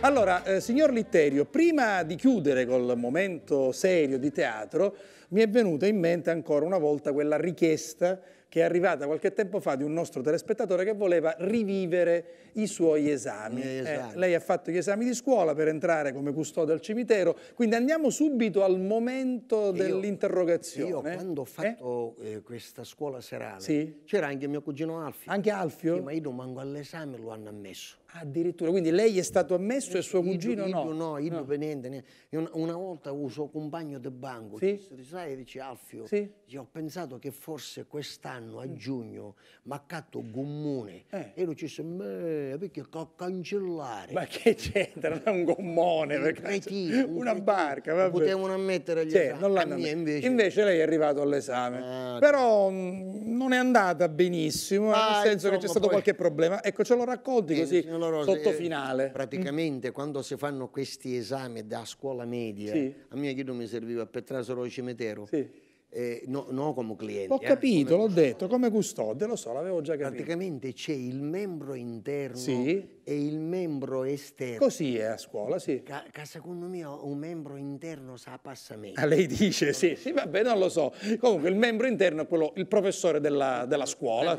Allora, eh, signor Litterio, prima di chiudere col momento serio di teatro, mi è venuta in mente ancora una volta quella richiesta che è arrivata qualche tempo fa di un nostro telespettatore che voleva rivivere i suoi esami. Eh, esami. Eh, lei ha fatto gli esami di scuola per entrare come custode al cimitero, quindi andiamo subito al momento dell'interrogazione. Io quando ho fatto eh? Eh, questa scuola serale sì? c'era anche mio cugino Alfio. Anche Alfio? Sì, ma io non manco all'esame lo hanno ammesso. Addirittura, quindi lei è stato ammesso e suo cugino no? Io no, io no. per niente. Una volta un suo compagno di banco, sì? sai, dice Alfio, sì? dice, ho pensato che forse quest'anno a mm. giugno mi accatto un gommone. Eh. E lui ci disse, perché a cancellare? Ma che c'entra? Non è un gommone. Un cretino, un una cretino. barca. Vabbè. Potevano ammettere gli cioè, esami. a invece. invece lei è arrivato all'esame. Ah, Però mh, mm, non è andata benissimo, eh, ah, nel senso insomma, che c'è stato poi... qualche problema. Ecco, ce lo racconti eh, così allora, sottofinale. Eh, praticamente mm. quando si fanno questi esami da scuola media, sì. a me io mi serviva per trasoro cimitero. Sì eh, no, no, come cliente. Ho eh, capito, eh, l'ho detto, come custode, lo so, l'avevo già capito. Praticamente c'è il membro interno sì. e il membro esterno. Così è a scuola, sì. Che, che secondo me un membro interno sa passa meglio. Ah, lei dice, sì, sì, vabbè, non lo so. Comunque il membro interno è quello, il professore della, della scuola,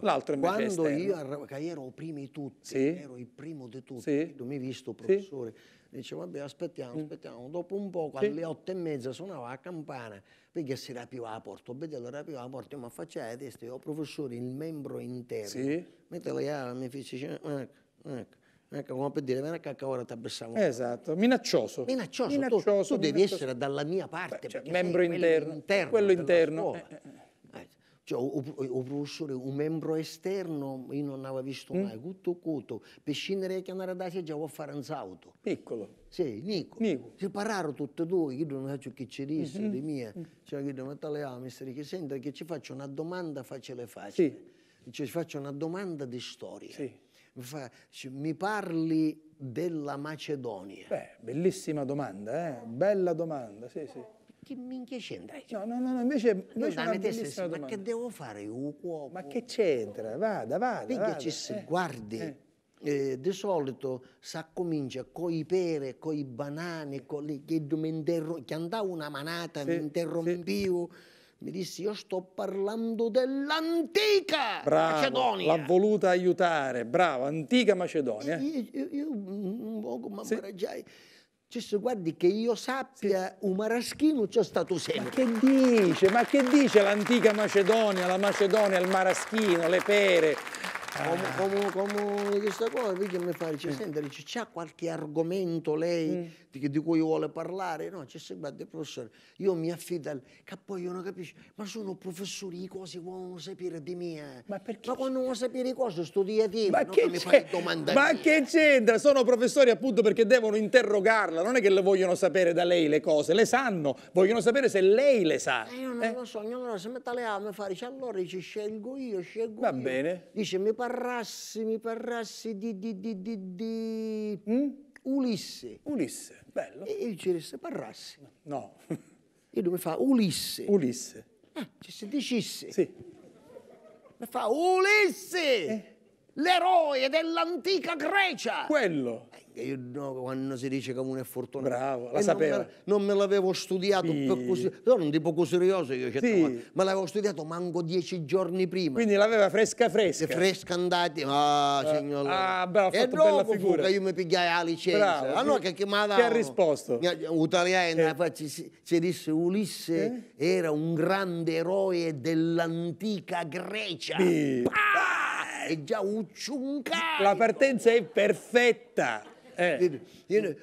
l'altro invece Quando io, che ero prima di tutti, sì? ero il primo di tutti, sì? mi hai visto professore... Sì? Dice, vabbè, aspettiamo, mm. aspettiamo. Dopo un poco, alle otto e mezza suonava la campana perché si rapiva la porta. Ho veduto la rapiva la porta, mi faccia la testa, io oh, professore, il membro interno. Sì. Metteva la ah, mi fece, ecco, ecco. Ecco, come per dire, vieni a ora ti abbassiamo. Esatto, minaccioso. Minaccioso, minaccioso tu, tu minaccioso. devi essere dalla mia parte. Beh, cioè, membro interno. interno. Quello interno. Cioè, o, professore, un membro esterno io non avevo visto mm. mai, mm. cutto cutto, per scendere che andare da sé già a fare un salto. Piccolo. Sì, Nico. Nico. Separarono tutti e due, io non faccio che ci disse mm -hmm. di mia, mm. cioè io mi tagliavo, mister, che senta che ci faccio una domanda facile facile. Sì. ci faccio una domanda di storia. Sì. Mi, fa, cioè, mi parli della Macedonia. Beh, bellissima domanda, eh? Bella domanda, sì, sì che minchia c'entra? Eh, no, no, no, invece, invece una bellissima domanda. Ma che devo fare io cuoco? Ma che c'entra? Vada, vada, Perché vada. ci si eh. guardi. Eh. Eh, di solito si comincia con i pere, con i banane, con le, che, che andavo una manata, sì, mi interrompivo... Sì mi disse io sto parlando dell'antica Macedonia. L'ha voluta aiutare, bravo, antica Macedonia. Io, io, io un poco mi sì. Cioè, guardi che io sappia, un maraschino c'è stato sempre. Ma che dice? Ma che dice l'antica Macedonia, la Macedonia, il maraschino, le pere, Ah. Come, come, come questa cosa, perché mi fa dice, mm. senti, dice, qualche argomento lei mm. di, di, cui vuole parlare? No, c'è sempre il professore, io mi affido al... che poi io non capisco, ma sono professori, di cose vogliono sapere di me. Eh? Ma perché? Ma quando vuoi sapere cose studia te, ma che mi fai domande Ma che c'entra? Sono professori appunto perché devono interrogarla, non è che le vogliono sapere da lei le cose, le sanno, vogliono sapere se lei le sa. Eh, io non eh? lo so, allora se mette le a me allora dice, scelgo io, scelgo Va io. Va bene. Dice, mi pare parrassi, mi parrassi di, di, di, di, di... Mm? Ulisse. Ulisse, bello. E io ci disse, parrassi. No. E lui mi fa, Ulisse. Ulisse. Ah, ci si dicisse. Sì. Mi fa, Ulisse! Eh? L'eroe dell'antica Grecia! Quello! Eh, che io no, quando si dice comune è fortunato. Bravo, la sapeva. Non me, l'avevo studiato sì. per così. Sono un tipo curioso io, certo sì. ma, l'avevo studiato manco dieci giorni prima. Quindi l'aveva fresca fresca. E fresca andati. Ah, eh, signore. Ah, bravo, e bella figura. che io mi pigliai la licenza. Bravo, allora ah, che, che ha Che ha risposto? Italiana, eh. ci, ci disse Ulisse eh? era un grande eroe dell'antica Grecia. È già un La partenza è perfetta. Eh.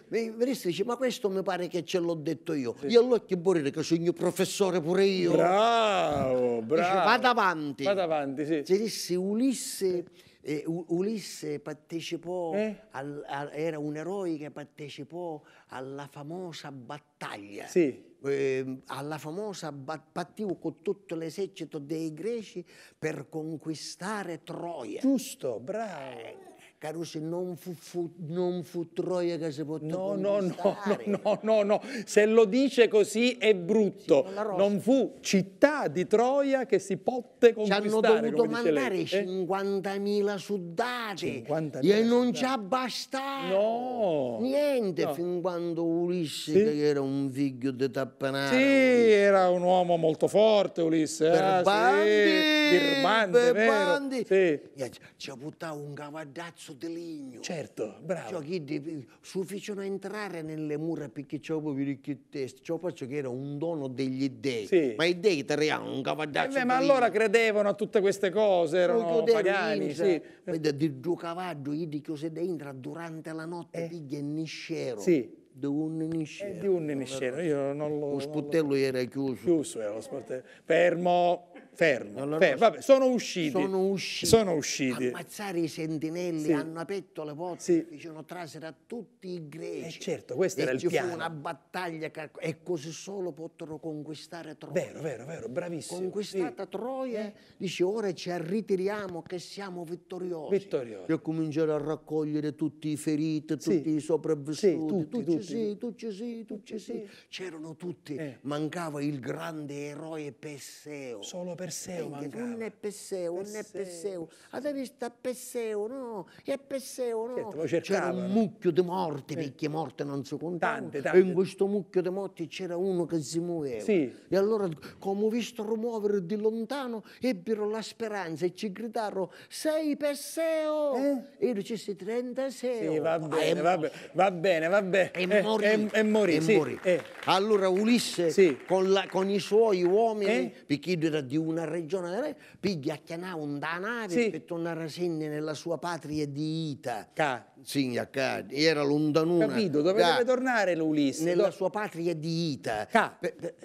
Vedessi dice, ma questo mi pare che ce l'ho detto io. Sì. Io che vorrei che sono professore pure io. Bravo, bravo. Dice, vado avanti. Vado avanti, sì. Se disse Ulisse... Eh, Ulisse partecipò, eh? al, a, era un eroe che partecipò alla famosa battaglia. Sì. Eh, alla famosa battaglia con tutto l'esercito dei greci per conquistare Troia. Giusto, bravo. Eh. Carusi non fu, fu, non fu Troia che si poté no, no, no, no, no, no, se lo dice così è brutto. Sì, non, fu città di Troia che si poté conquistare. Ci hanno dovuto mandare 50.000 eh? soldati 50 e non ci ha bastato. No. Niente, no. fin quando Ulisse, sì. che era un figlio di Tappanaro. Sì, era un uomo molto forte Ulisse. Birbandi, ah, eh? sì. Birbandi, Birbandi. Sì. Ci ha buttato un cavardazzo di legno. Certo, bravo. Cioè, che sufficiano entrare nelle mura perché c'è proprio che testi. Ciò faccio che era un dono degli dei. Sì. Ma i dei italiani un cavallaccio. Eh, ma allora credevano a tutte queste cose, erano pagani. Cioè, sì. Di due cavaggio, io dico se entra durante la notte, eh. piglia niscero. Sì di un niscero. Eh, di un niscero, io non lo... Lo sputtello lo... era chiuso. Chiuso era eh, lo sportello. Fermo! fermo. Non fermo. Vabbè, sono usciti. Sono usciti. Sono usciti. Ammazzare i sentinelli, sì. hanno aperto le porte, sì. dicevano trasera a tutti i greci. Eh certo, questo e era il piano. ci fu una battaglia e così solo poterono conquistare Troia. Vero, vero, vero, bravissimo. Conquistata sì. Troia, dice ora ci ritiriamo che siamo vittoriosi. Vittoriosi. E cominciare a raccogliere tutti i feriti, tutti i sopravvissuti. tutti, tutti. Sì, tutti sì, tutti sì. C'erano tutti, eh. mancava il grande eroe Pesseo. Solo per Perseo, mancava. Un è Perseo, un è Perseo. Avete visto Perseo, no? E Perseo, no? Certo, c'era un mucchio di morti, eh. perché morte non si contano. Tante, tante. E in questo mucchio di morti c'era uno che si muoveva. Sì. E allora, come ho visto rimuovere di lontano, ebbero la speranza e ci gridarono, sei Perseo! Eh? E io dicessi, 36. Sì, va ah, bene, ah, va, bene, va bene, va bene. E morì. E, morì, sì. morì. Eh. Allora Ulisse, con, la, con, i suoi uomini, eh? perché era di una una regione della piglia a un danare sì. per tornare a Senne nella sua patria di Ita. Ca. Sì, a ca. era lontanuna. Capito, dove deve tornare l'Ulisse? Nella Do... sua patria di Ita. Ca.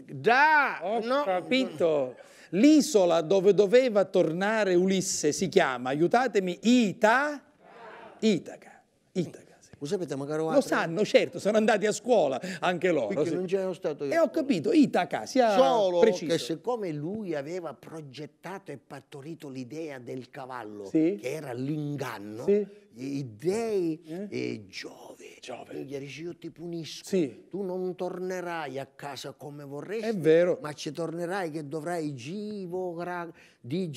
Da! Ho no. capito. L'isola dove doveva tornare Ulisse si chiama, aiutatemi, Ita... Itaca. Itaca. Lo sapete, ma caro Lo altri... sanno, certo, sono andati a scuola anche loro. Perché sì. non c'erano stato io. E ho capito, Itaca, sia Solo preciso. che siccome lui aveva progettato e partorito l'idea del cavallo, sì. che era l'inganno, sì i dei eh? e Giove. Giove. gli dice io ti punisco, sì. tu non tornerai a casa come vorresti, ma ci tornerai che dovrai givogra- di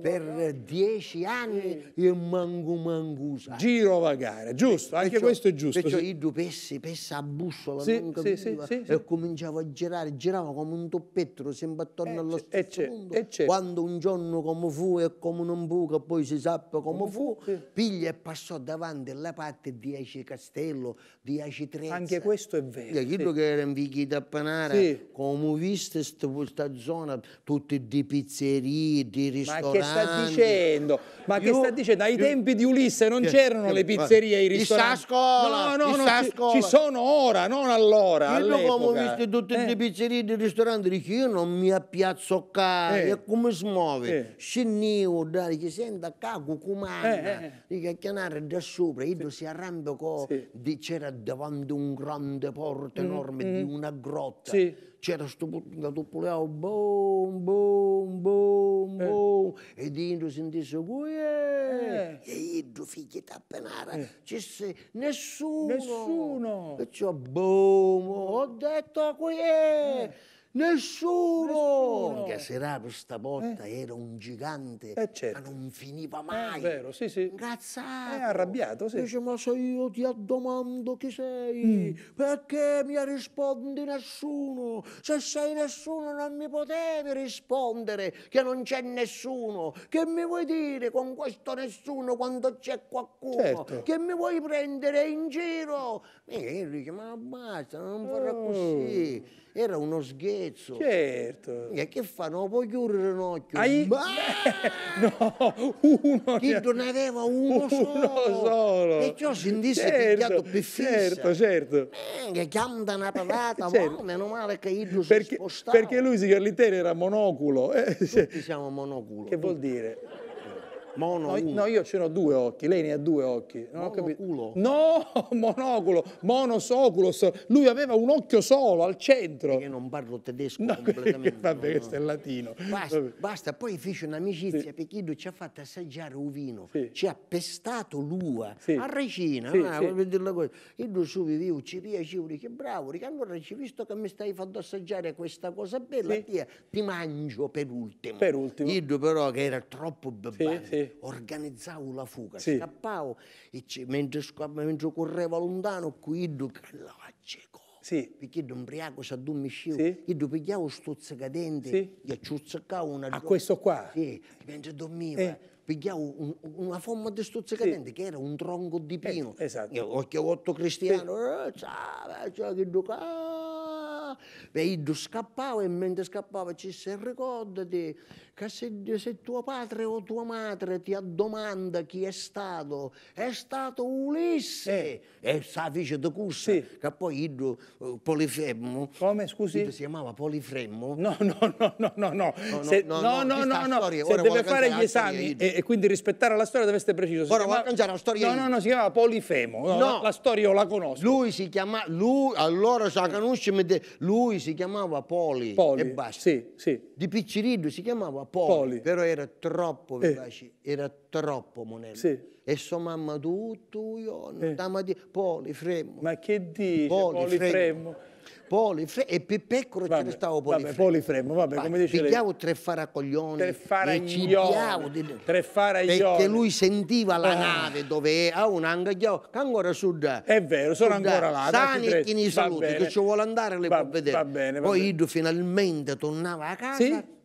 per dieci anni sì. e mangu mangusa. Girovagare, giusto, anche perciò, questo è giusto. Perciò sì. io due pessi, a bussola, sì, non capiva, sì, e cominciavo a girare, giravo come un toppettolo sempre attorno e eh, allo eh, stesso e mondo. Eh, Quando un giorno come fu e come non buca, poi si sappia come, come fu, sì. piglia e passò davanti alla parte di Aci Castello, di Aci Trezza. Anche questo è vero. Quello sì. che era in Vichi da Panara, sì. come viste questa zona, tutte di pizzerie, di ristoranti. Ma che sta dicendo? Ma io, che sta dicendo? Ai io, tempi di Ulisse non c'erano le pizzerie, e i ristoranti. Scuola, no, no, no, ci, ci, sono ora, non allora. Io come ho visto tutte eh. le pizzerie, i ristoranti, dico io non mi appiazzo qua, eh. e come si muove? Eh. Scendivo, dai, che senta qua, cucumano canna, eh, eh, eh. di da sopra, io sì. si arrampicò, sì. c'era davanti un grande porta mm, enorme mm, di una grotta, sì. c'era questo punto che puleava, boom, boom, boom, eh. boom, e dentro sentisse, uè, eh. e io figli figlio tappenara, eh. c'è nessuno, nessuno, e c'ho boom, ho detto, uè, Nessuno! Nessuno. Che Serapio stavolta eh. era un gigante, eh, certo. ma non finiva eh, mai. È vero, sì, sì. Ingazzato. È eh, arrabbiato, sì. Dice, ma se io ti addomando chi sei, mm. perché mi rispondi nessuno? Se sei nessuno non mi potevi rispondere che non c'è nessuno. Che mi vuoi dire con questo nessuno quando c'è qualcuno? Certo. Che mi vuoi prendere in giro? E dice, ma basta, non farò oh. così. Era uno sghiaccio pezzo. Certo. E che fanno? Non può chiudere un occhio. Ai... no, uno. Chi non aveva uno, uno solo. solo. E ciò sentisse certo, pigliato più fissa. Certo, certo. Eh, che anda una patata, certo. meno male che io perché, si spostava. Perché lui, signor Litteri, era monoculo. Eh, Tutti cioè siamo monoculo. Che vuol dire? Mono no, no, io ce n'ho due occhi, lei ne ha due occhi. Non ho monoculo. No, monoculo, monosoculos. Lui aveva un occhio solo al centro. Io non parlo tedesco no, completamente. vabbè, no, questo è latino. Basta, basta. poi fece un'amicizia sì. Pechino ci ha fatto assaggiare un vino, sì. ci ha pestato l'ua sì. a Regina. Sì, ah, sì. Dire cosa. Oh, io su vivevo, ci piacevo, che bravo, che allora ci visto che mi stai facendo assaggiare questa cosa bella, sì. tia, ti mangio per ultimo. Per ultimo. Io però che era troppo bevante. Sì, organizzavo la fuga, sì. scappavo e mentre, mentre, correva lontano, qui gridava cieco. Sì. Perché un ubriaco si addormisciva, sì. io pigliavo stuzzicadente sì. e acciuzzicavo una... A questo qua? Sì, mentre dormiva. Eh pigliavo un, una forma di stuzzicadente sì. che era un tronco di pino. Eh, esatto. Io, occhio otto cristiano, sì. Eh, ciao, eh, ciao, che ducato Eiddu scappava e mentre scappava ci disse ricordati che se, se, tuo padre o tua madre ti domanda chi è stato, è stato Ulisse. Eh. E sa vice di questo, sì. che poi io eh, Polifemmo. Come scusi? Iddu si chiamava Polifemmo. No, no, no, no, no, no. Se, no, no, no, no, no. Storia, deve fare gli esami e, e, quindi rispettare la storia deve essere preciso. Si Ora chiamava... cangiare la storia. No, no, no, si chiamava Polifemo. No, no. La, la storia io la conosco. Lui si chiama. lui, allora sa conosce, lui si si chiamava Poli, Poli e basta. Sì, sì. Di Picciriddu si chiamava Poli, Poli. però era troppo eh. era troppo Monello. Sì. E sua mamma tutto io, eh. Poli, Fremmo. Ma che dici, Poli, Poli Fremmo. Fremmo. Polifre e per pecora vabbè, ce ne stavo Polifremo. Vabbè, Polifremo, vabbè, vabbè come dicevi. Pigliavo tre faracoglioni. Tre faraglioni. Tre faraglioni. Perché lui sentiva la ah. nave dove era, un angagliavo, che ancora sud. È vero, sono sud, ancora là. Sani e chini saluti, che ci vuole andare le va, può vedere. Va bene, va Poi Ido finalmente tornava a casa. Sì?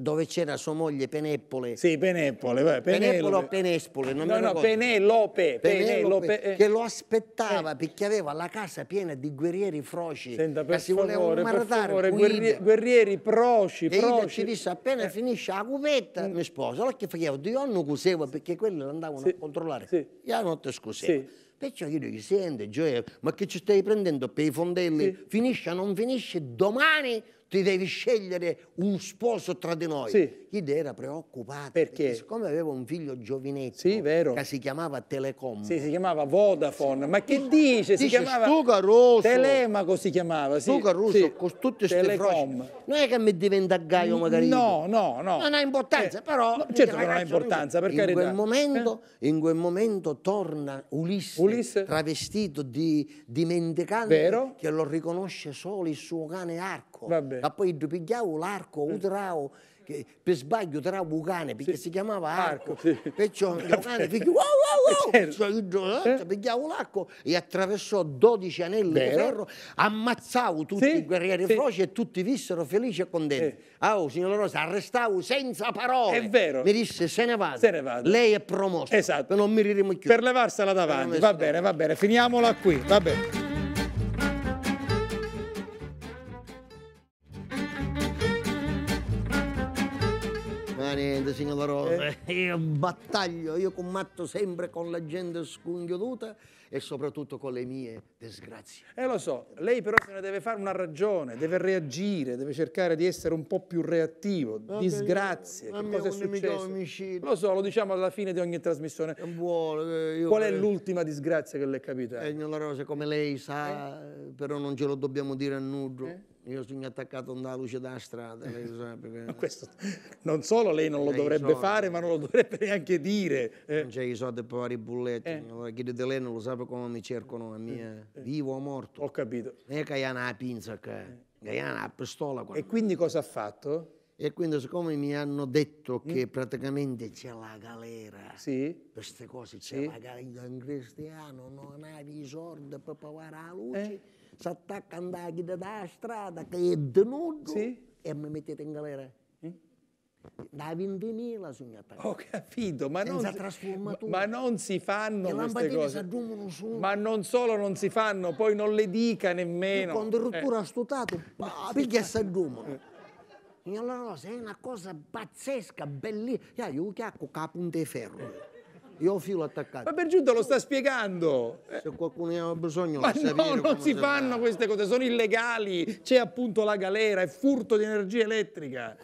dove c'era sua moglie Peneppole. Sì, Peneppole. Vai, Peneppole o Penespole, non no, mi ricordo. No, Penelope, Penelope, Penelope. Eh. Che lo aspettava eh. perché aveva la casa piena di guerrieri froci. Senta, per si favore, per favore guerri guerrieri proci, e proci. E ci disse, appena eh. finisce la cuvetta, mm. mi sposo. Allora che facevo? Di onno cusevo perché quelli andavano sì. a controllare. Sì. La notte scusevo. Sì. Perciò io gli senti, Gioia, ma che ci stai prendendo per i fondelli? Sì. Finisce o non finisce? Domani ti devi scegliere un sposo tra di noi. Sì. Ida era preoccupato. perché? perché? siccome aveva un figlio giovinetto sì, che si chiamava Telecom. Sì, si chiamava Vodafone. Sì. Ma che dice? Si dice chiamava Stucaroso. Telemaco si chiamava, sì. Stucaroso sì. con tutte queste frosce. Non è che mi diventa gaio magari. No, no, no. Non ha importanza, eh, però no, certo che non ha importanza, per in carità. Quel momento, eh? In quel momento torna Ulisse, Ulisse? travestito di dimenticante Vero? che lo riconosce solo il suo cane Arco. Vabbè. Ma poi pigliavo l'arco, eh. utrao che per sbaglio travo un cane perché sì. si chiamava Arco, Arco sì. perciò il cane fece wow wow wow certo. Cioè, eh? eh, pigliavo l'arco e attraversò 12 anelli Vero. di ferro ammazzavo tutti sì. i guerrieri froci e tutti vissero felici e contenti ah oh, signor Rosa arrestavo senza parole è vero mi disse se ne vada, se ne vada. lei è promossa. esatto non mi ririmo più per levarsela davanti va bene va bene finiamola qui va bene niente, signora Rosa. Eh, eh. Io battaglio, io combatto sempre con la gente sconghioduta e soprattutto con le mie disgrazie. Eh lo so, lei però se ne deve fare una ragione, deve reagire, deve cercare di essere un po' più reattivo. Vabbè, disgrazie, io, che cosa è successo? Omicida. Lo so, lo diciamo alla fine di ogni trasmissione. Vuole, eh, io, Qual è l'ultima disgrazia che le è capitata? Eh, signora Rosa, come lei sa, eh? però non ce lo dobbiamo dire a nudo. Eh? Io sono attaccato da luce della strada, lei lo sa. Perché... Questo, non solo lei non lo dovrebbe fare, ma non lo dovrebbe neanche dire. Eh. Non c'è i soldi per fare i bulletti. Eh. Allora, chi di lei non lo sa come mi cercano a me, eh, eh. vivo o morto. Ho capito. Non è che ha una pinza, che, eh. che ha una pistola. Quando... E quindi cosa ha fatto? E quindi siccome mi hanno detto mm. che praticamente c'è la galera, sì. queste cose c'è sì. la galera, in cristiano non ha i soldi per pagare la eh. luce, eh si attacca andare dalla strada, che è denudo, sì. e mi mettete in galera. Da 20.000 sono attaccati. Ho capito, ma non, ma non, si fanno queste cose. Ma non solo non si fanno, poi non le dica nemmeno. Io quando rottura eh. stutato, perché si aggiungono? Allora, è una cosa pazzesca, bellissima. Io chiacco capo un ferro. Io ho filo attaccato. Ma per giunta lo sta spiegando. Eh. Se qualcuno ne ha bisogno, Ma no, non si fanno fa. queste cose, sono illegali. C'è appunto la galera, è furto di energia elettrica.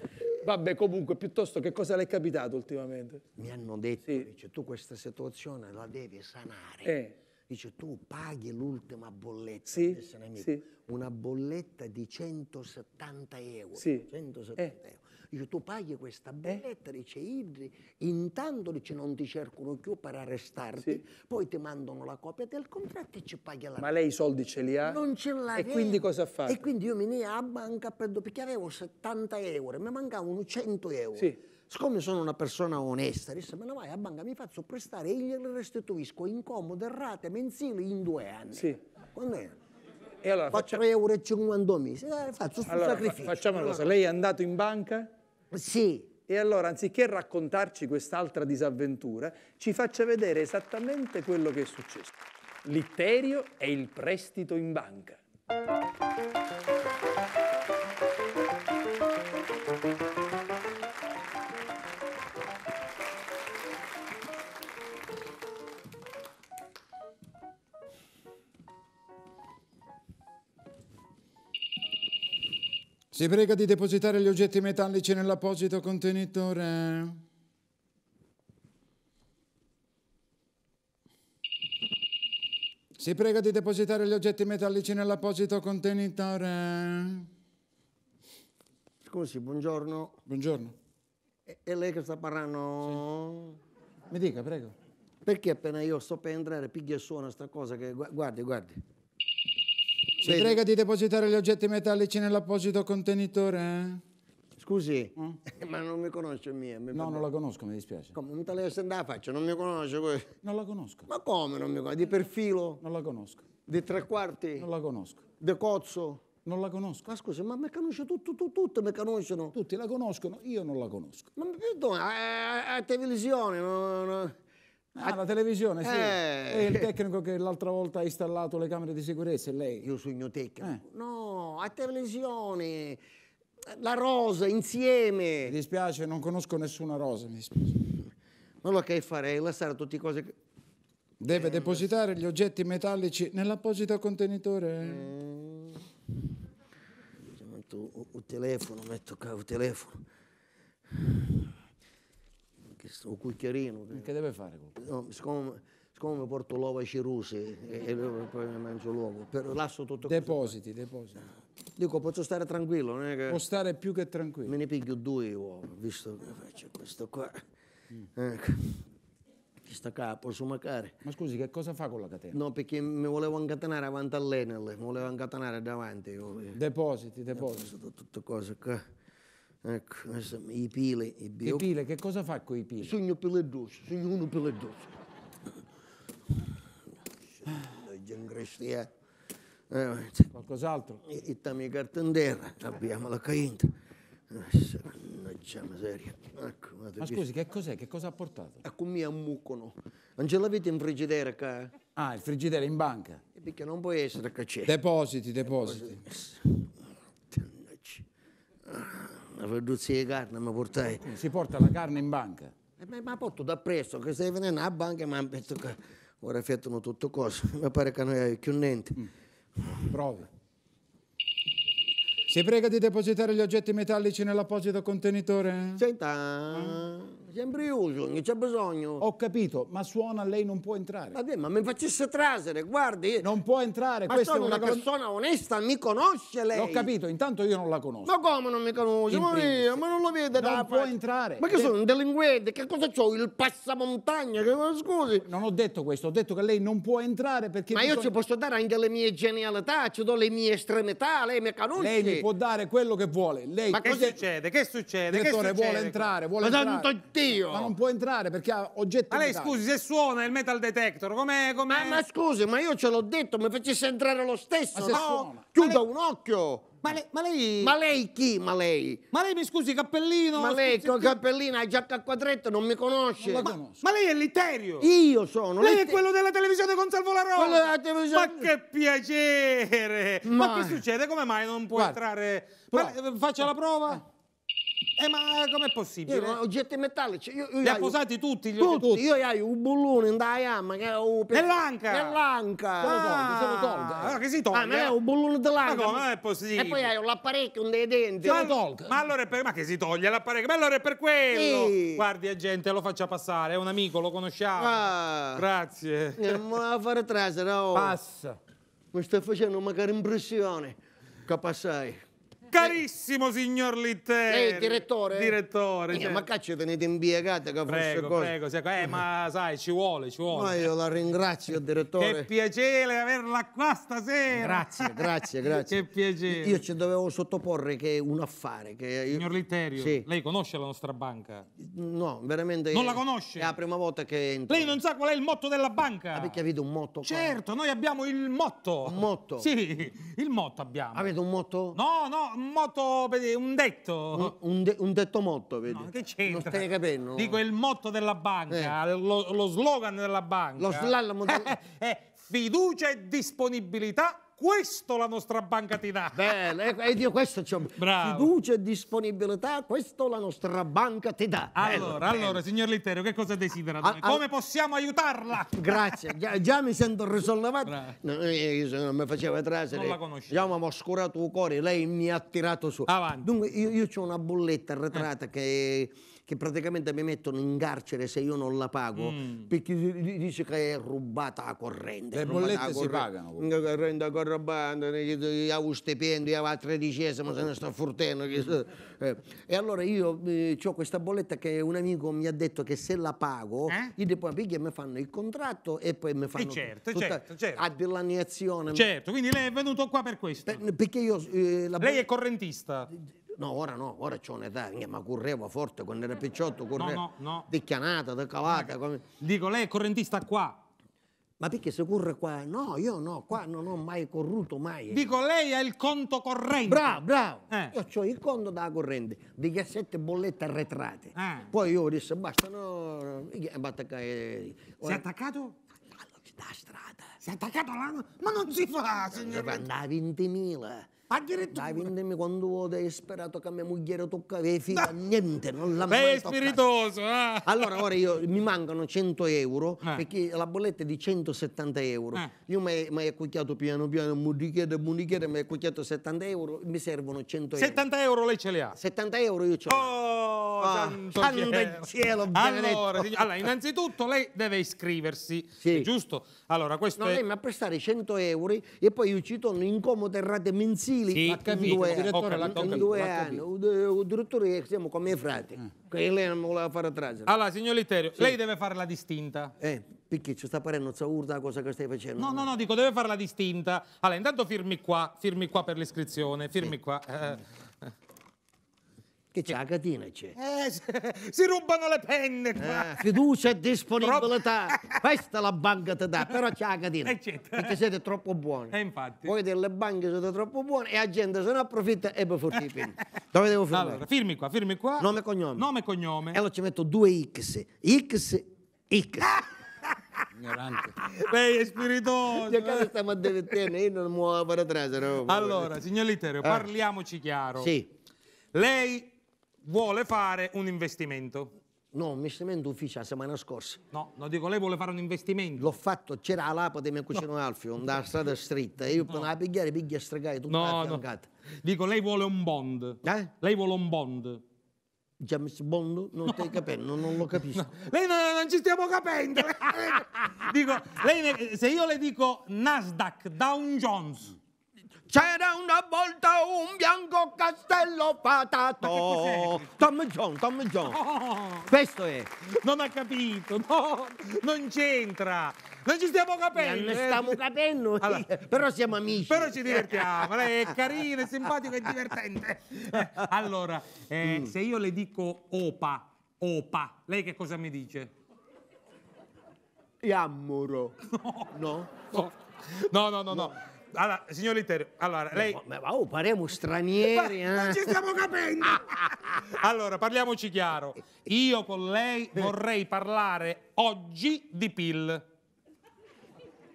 Vabbè, comunque, piuttosto che cosa le è capitato ultimamente? Mi hanno detto, sì. dice, tu questa situazione la devi sanare. Eh. Dice, tu paghi l'ultima bolletta, sì. sì. una bolletta di 170 euro. Sì. 170 eh. euro Dice, tu paghi questa eh? bolletta, dice Idri, intanto dice, non ti cercano più per arrestarti, sì. poi ti mandano la copia del contratto e ci paghi la Ma lei i soldi ce li ha? Non ce l'ha. E quindi cosa fa? E quindi io mi ne a banca perché avevo 70 euro, mi mancavano 100 euro. Sì siccome sono una persona onesta, disse, me ne vai a banca, mi faccio prestare e glielo restituisco incomode rate mensili in due anni. Sì. Quando è? E allora, 4,50 faccia... euro mese, eh, faccio allora, sacrificio. facciamo una cosa, lei è andato in banca? Sì. E allora, anziché raccontarci quest'altra disavventura, ci faccia vedere esattamente quello che è successo. L'Itterio e il prestito in banca. Si prega di depositare gli oggetti metallici nell'apposito contenitore. Si prega di depositare gli oggetti metallici nell'apposito contenitore. Scusi, buongiorno. Buongiorno. È, è lei che sta parlando? Sì. Mi dica, prego. Perché appena io sto per entrare piglia e suona sta cosa che... Guardi, guardi. Si Vedi. prega di depositare gli oggetti metallici nell'apposito contenitore. Eh? Scusi, mm? ma non mi conosce mia. Mi no, parla... non la conosco, mi dispiace. Come? Non te la senta la faccia, non mi conosce Non la conosco. Ma come non mi conosce? Di perfilo? Non la conosco. Di tre quarti? Non la conosco. De cozzo? Non la conosco. Ma scusa, ma mi conosce tutto, tutto, tutto mi conoscono. Tutti la conoscono, io non la conosco. Ma perdona, a, a, a televisione, no, no. Ah, la televisione, sì. Eh. È il tecnico che l'altra volta ha installato le camere di sicurezza, è lei. Io sono il mio tecnico. Eh. No, a televisione, la rosa, insieme. Mi dispiace, non conosco nessuna rosa, mi dispiace. Ma lo che farei, lasciare tutte le cose che... Deve eh, depositare gli oggetti metallici nell'apposito contenitore. Eh. Tu, il telefono, metto qua un telefono un cucchiarino. Che deve fare? No, siccome, siccome porto l'uovo ai e, e poi mi mangio l'uovo, però lascio tutto Depositi, così. depositi. Dico, posso stare tranquillo, non è che... Può stare più che tranquillo. Me ne piglio due uova, visto che faccio questo qua. Mm. Ecco. Eh, Questa qua posso mancare. Ma scusi, che cosa fa con la catena? No, perché mi volevo incatenare avanti all'Enel, mi volevo incatenare davanti. Depositi, depositi. Ho Tutto, tutto cose qua. Ecco, i pili. i bio. I pile, che cosa fa con eh, i pili? Sogno per le doce, sogno uno per pile doce. Qualcos'altro? E tammi carta in terra, abbiamo la cainta. Mannaggia miseria. Ecco, Ma scusi, che cos'è? Che cosa ha portato? A con ecco, mia muccono. Non ce l'avete in frigidera qua? Ah, il frigidera in banca. E eh, perché non può essere che c'è. Depositi, depositi. depositi una freduzia di carne mi portai. Si porta la carne in banca? Eh, ma, porto da presto, che stai venendo a banca, e mi hanno detto che ora fiatano tutto cosa, mi pare che non hai più niente. Mm. Provi. Ci prega di depositare gli oggetti metallici nell'apposito contenitore? Senta, mm. Eh? sembri uso, non c'è bisogno. Ho capito, ma suona lei non può entrare. Ma, ma mi facesse trasere, guardi. Non può entrare, ma questa è una, una persona onesta, mi conosce lei. Ho capito, intanto io non la conosco. Ma come non mi conosce? Ma, io, ma non lo vede da Non può parte. entrare. Ma che De... sono un delinquente? Che cosa c'ho? Il passamontagna? Che... Scusi. Non ho detto questo, ho detto che lei non può entrare perché... Ma io sono... ci posso dare anche le mie genialità, ci do le mie estremità, lei mi conosce. Lei mi può dare quello che vuole. Lei, ma che se... succede? Che succede? Che succede? vuole entrare, vuole ma entrare. Dio. Ma non può entrare perché ha oggetti Ma lei metali. scusi, se suona il metal detector, com'è? Com ma, ah, ma, scusi, ma io ce l'ho detto, mi facesse entrare lo stesso. Ma no, suona. chiuda lei... un occhio. Ma lei, ma lei... Ma lei chi? Ma lei? Ma lei mi scusi, cappellino? Ma lei con cappellino, ha giacca a quadretto, non mi conosce. Non ma, ma, lei è Literio? Io sono. Lei è quello della televisione con Salvo La Rosa. televisione. Ma che piacere! Ma, ma che succede? Come mai non può Guarda, entrare? Ma, faccia la prova. Eh. Eh, ma com'è possibile? Io, oggetti metallici. Cioè, io, io Li ha posati tutti gli tutti. tutti. Io ho un bullone in Dayama che è un... Nell'anca! Nell'anca! Ah! Se lo tolgo, se lo tolgo. Allora ah, che si tolga? Ah, ma è un bullone dell'anca. Ma com'è possibile? E poi hai l'apparecchio, un dei denti. Ma, cioè, ma allora è per... Ma che si toglie l'apparecchio? Ma allora è per quello! Sì. Guardi, eh, gente, lo faccia passare. È un amico, lo conosciamo. Ah. Grazie. Eh, Andiamo a fare trasera, oh. Passa. Mi sta facendo magari impressione. Che passai. Carissimo signor Litteri. Eh, direttore? Direttore. Mica, cioè. Ma certo. cacchio tenete impiegate che prego, fosse cosa. Prego, eh, ma sai, ci vuole, ci vuole. Ma io la ringrazio, direttore. Che piacere averla qua stasera. Grazie, grazie, grazie. che piacere. Io ci dovevo sottoporre che un affare. Che io... Signor Litterio, sì. lei conosce la nostra banca? No, veramente. Non la conosce? È la prima volta che entro. Lei non sa qual è il motto della banca? Ah, perché avete un motto? Certo, qua? noi abbiamo il motto. Un motto? Sì, il motto abbiamo. Avete un motto? No, no, motto, un detto. Un, un, de, un detto motto, vedi? No, che c'entra? Non stai capendo? Dico il motto della banca, eh. lo, lo, slogan della banca. Lo slalom della... eh, fiducia e disponibilità questo la nostra banca ti dà. Bene, e io questo c'ho Bravo. fiducia e disponibilità, questo la nostra banca ti dà. Allora, bello, allora, bello. signor Litterio, che cosa desidera? A, ah, a, ah. Come possiamo aiutarla? Grazie, già, già, mi sento risollevato. No, eh, eh, io non mi faceva trasere. Non la conoscevo. Già mi ho oscurato il cuore, lei mi ha tirato su. Avanti. Dunque, io, io ho una bolletta arretrata eh. che che praticamente mi mettono in carcere se io non la pago mm. perché dice che è rubata la corrente. Le bollette si pagano. La corrente a corrobata, io ho stipendio, io ho la tredicesima, se ne sto furtendo. Eh, e allora io eh, ho questa bolletta che un amico mi ha detto che se la pago, eh? io poi mi fanno il contratto e poi mi eh, fanno... E certo, tutta, certo, certo. A dell'anniazione. Certo, quindi lei è venuto qua per questo. Per, perché io... Eh, lei è correntista. Eh, No, ora no, ora c'ho un'età, ma correva forte quando era picciotto, correva no, no, no. di chianata, eh, Come... Dico, lei è correntista qua. Ma perché se corre qua? No, io no, qua non ho mai corruto mai. Dico, lei ha il conto corrente. Bravo, bravo. Eh. Io ho il conto della corrente, di 17 bollette arretrate. Eh. Poi io ho detto, basta, no... Si è attaccato? Alla strada. Si è attaccato alla... Ma non si fa, eh, signor... Andava 20.000. Addirittura. Dai, quando vuoi, hai sperato che a mia moglie le figa, no. niente, non la mai toccata. spiritoso, eh. Allora, ora io, mi mancano 100 euro, eh. perché la bolletta è di 170 euro. Eh. Io mi hai accucchiato piano piano, munichete, munichete, mi hai accucchiato 70 euro, mi servono 100 euro. 70 euro lei ce le ha? 70 euro io ce ho. Oh, ah, santo cielo. cielo allora, allora, innanzitutto lei deve iscriversi, sì. giusto? Allora, questo no, è... lei mi ha prestato 100 euro e poi io ci torno in comodo e rate mensili Gili sì, ha capito, due, direttore, capito, in due anni, un direttore che siamo come i frati, mm. che lei non voleva fare tragica. Allora, signor Literio, sì. lei deve farla distinta. Eh, perché ci sta parendo, non sa urda la cosa che stai facendo. No, no, no, dico, deve farla distinta. Allora, intanto firmi qua, firmi qua per l'iscrizione, firmi sì. qua. Eh. eh. Che c'è, la catina c'è. Eh, si rubano le penne qua. Eh, fiducia e disponibilità. Questa la banca ti dà, però c'è la catina. Eh, certo. Perché siete troppo buoni. eh, infatti. Voi delle banche siete troppo buoni e la gente se ne approfitta e per furti i penne. Dove devo firmare? Allora, firmi qua, firmi qua. Nome e cognome. Nome e cognome. E allora ci metto due X. X, X. ignorante. Lei è spiritoso. Io stiamo a divertirne, io non muovo per atrás. Allora, signor Litero, eh. parliamoci chiaro. Sì. Lei vuole fare un investimento. No, un investimento ufficio la settimana scorsa. No, lo dico, lei vuole fare un investimento. L'ho fatto, c'era la l'apa di mio cugino no. Alfio, da strada stretta, e io no. per la pigliare, piglia stregare tutta no, la No. Dico, lei vuole un bond. Eh? Lei vuole un bond. James Bond? Non no. capendo, non lo capisco. No. Lei non, non, ci stiamo capendo. dico, lei, se io le dico Nasdaq, Down Jones, c'era una volta un bianco castello patato. Tom John, Tom John. No, oh. Questo è. Non ha capito, no, non c'entra. Non ci stiamo capendo. Non eh. stiamo capendo, allora, però siamo amici. Però ci divertiamo, lei è carina, è simpatica e divertente. Eh, allora, eh, mm. se io le dico opa, opa, lei che cosa mi dice? Iammuro. No. No? no, no, no. no. no. Allora, signor Litterio, allora lei... Ma, ma oh, parliamo stranieri, ma, eh? Non ci stiamo capendo! allora, parliamoci chiaro. Io con lei vorrei parlare oggi di PIL.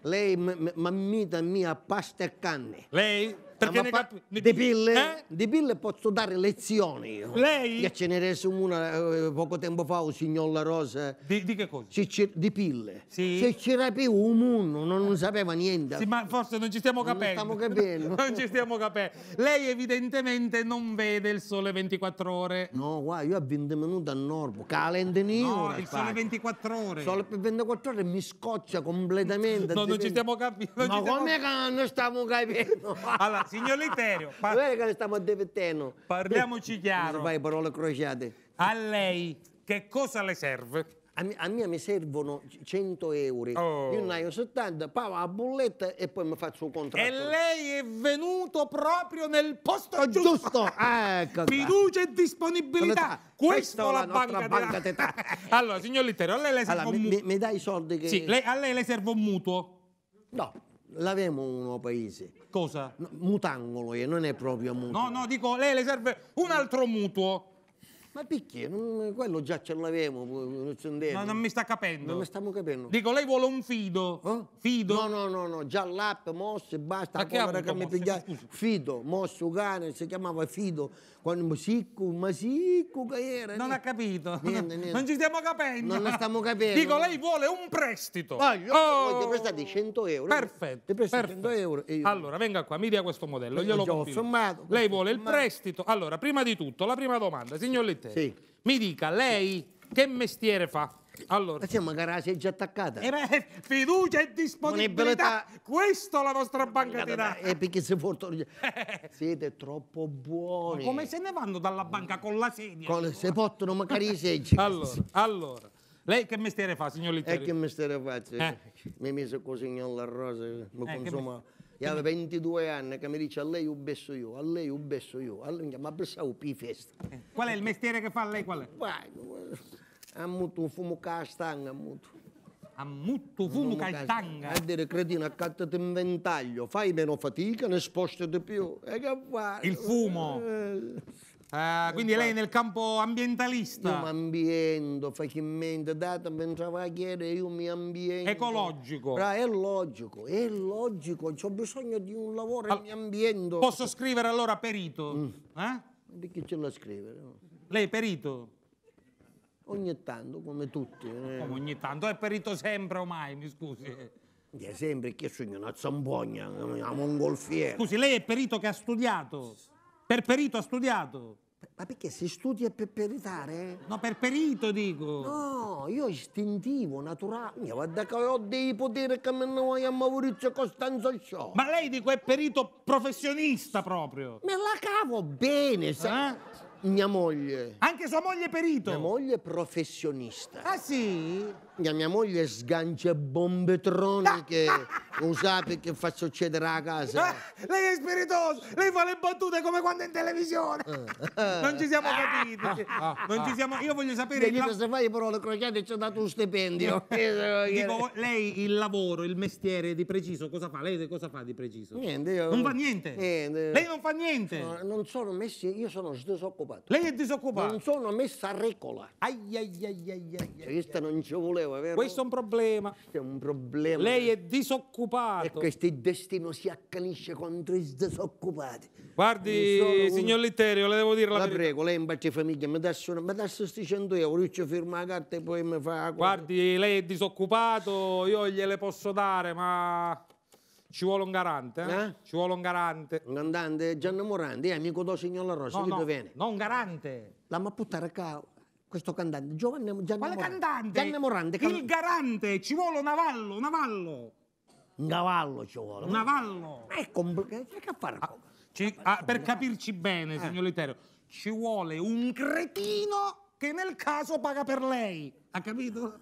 Lei, mammita mia, pasta e canne. Lei? Perché ne cap- ne... Di Pille, eh? di Pille posso dare lezioni io. Lei? Che ce ne rese una eh, poco tempo fa, un signor La Rosa. Di, di, che cosa? Ci, di Pille. Sì. Se c'era più un mondo, non, non, sapeva niente. Sì, ma forse non ci stiamo capendo. Non, capendo. non ci stiamo capendo. Lei evidentemente non vede il sole 24 ore. No, guarda, io a 20 minuti a Norbo, calente No, il sole 24 ore. Il sole 24 ore mi scoccia completamente. No, non ci stiamo capendo. Ma come stiamo... che non stiamo capendo? Allora, signor Literio. Pa- non è che stiamo divertendo. Parliamoci chiaro. Non fai parole crociate. A lei che cosa le serve? A, me, a mia mi servono 100 euro, oh. io ne ho 70, pago la bolletta e poi mi faccio un contratto. E lei è venuto proprio nel posto oh, giusto. giusto. Ecco Fiducia e disponibilità. Questo è la, banca, banca d'età. allora, signor Litterio, a lei le serve allora, un mutuo. mi, dai i soldi che... Sì, lei, a lei le serve un mutuo? No l'avemo uno paese. Cosa? No, mutangolo, non è proprio mutuo. No, no, dico, lei le serve un altro mutuo. Ma picchi, quello già ce l'avevamo, Ma non mi sta capendo. Non mi stiamo capendo. Dico, lei vuole un fido. Eh? Fido? No, no, no, no, già l'app, mosse, basta. Ma che ha che mi piglia... Fido, mosso, cane, si chiamava Fido. Quando ma Masicco che era. Non eh? ha capito. Niente, niente. Non ci stiamo capendo. Non la stiamo capendo. Dico, lei vuole un prestito. Ah, voglio, oh. voglio prestare 100 euro. Perfetto. perfetto. 100 euro. Io... Allora, venga qua, mi dia questo modello, glielo ho Lei vuole il prestito. Allora, prima di tutto, la prima domanda, signor Lettino Presidente, sì. mi dica lei che mestiere fa? Allora. Sì, magari la sei già attaccata. Eh beh, fiducia e disponibilità. Questo la vostra banca di dà. Eh, perché se porto... Siete troppo buoni. Ma come se ne vanno dalla banca con la sedia? Con... Se portano magari i seggi. allora, allora. Lei che mestiere fa, signor Litteri? E eh, che mestiere faccio? Eh. Mi mise così in la rosa, mi eh, consuma... E aveva 22 anni che mi dice a lei ho besso io, a lei ho besso io. Allora, ma pensavo pi festa. Eh, qual è il mestiere che fa lei? Qual è? Ammuto fumo castagna, ammuto. Ammutto fumo caltanga. A dire cretino, accattati in ventaglio, fai meno fatica, ne di più. E che fai? Il fumo. Eh. Ah, eh, quindi lei è nel campo ambientalista. Io mi ambiento, facilmente, data pensava travagliere, io mi ambiento. Ecologico. Ah, è logico, è logico, ho bisogno di un lavoro e All mi ambiento. Posso scrivere allora perito? Mm. Eh? Di chi ce la scrive? Lei è perito? Ogni tanto, come tutti. Eh. Come ogni tanto? È perito sempre o mai, mi scusi. È sempre che sogno una zampogna, una mongolfiera. Scusi, lei è perito che ha studiato? Perperito ha studiato. Ma perché si studia per peritare? No, per perito dico. No, io istintivo, naturale. Guarda che ho dei poteri che mi noi a Maurizio Costanzo Show. Ma lei dico è perito professionista proprio. Me la cavo bene, sai? Eh? Mia moglie. Anche sua moglie è perito. Mia moglie è professionista. Ah sì? Mia, mia moglie sgancia bombe troniche usate che fa succedere a casa. Ah, lei è spiritoso, lei fa le battute come quando è in televisione. Eh. Non ci siamo capiti. Non ci siamo... Io voglio sapere... Vedi, la... se fai però le crociate ci ha dato un stipendio. Dico, lei il lavoro, il mestiere di preciso, cosa fa? Lei cosa fa di preciso? Niente. Io... Non fa niente? niente. Lei non fa niente? No, non sono messi, io sono disoccupato disoccupato. Lei è disoccupato? Non sono messa a regola. Ai, ai, ai, ai, ai, cioè, Questa non ci voleva, vero? Questo è un problema. Questo è un problema. Lei è disoccupato. E questo il destino si accanisce contro i disoccupati. Guardi, signor Litterio, le devo dire la, la verità. La prego, lei in pace famiglia, mi dà una... questi 100 euro, io ci firmo la carta e poi mi fa... Guardi, lei è disoccupato, io gliele posso dare, ma... Ci vuole un garante? Eh? eh? Ci vuole un garante. Un andante, Gianni Morandi, è eh, amico do signor La Rosa, no, no, viene? No, un garante. La ma puttana qua, questo cantante, Giovanni Gianni Quale cantante? Gianni Morandi. Can... Il garante, ci vuole un avallo, un avallo. Un cavallo ci vuole. Un avallo. Ma è complicato, che fare? Ah, ci, ah, per capirci bene, eh. signor Literio, ci vuole un cretino che nel caso paga per lei, ha capito?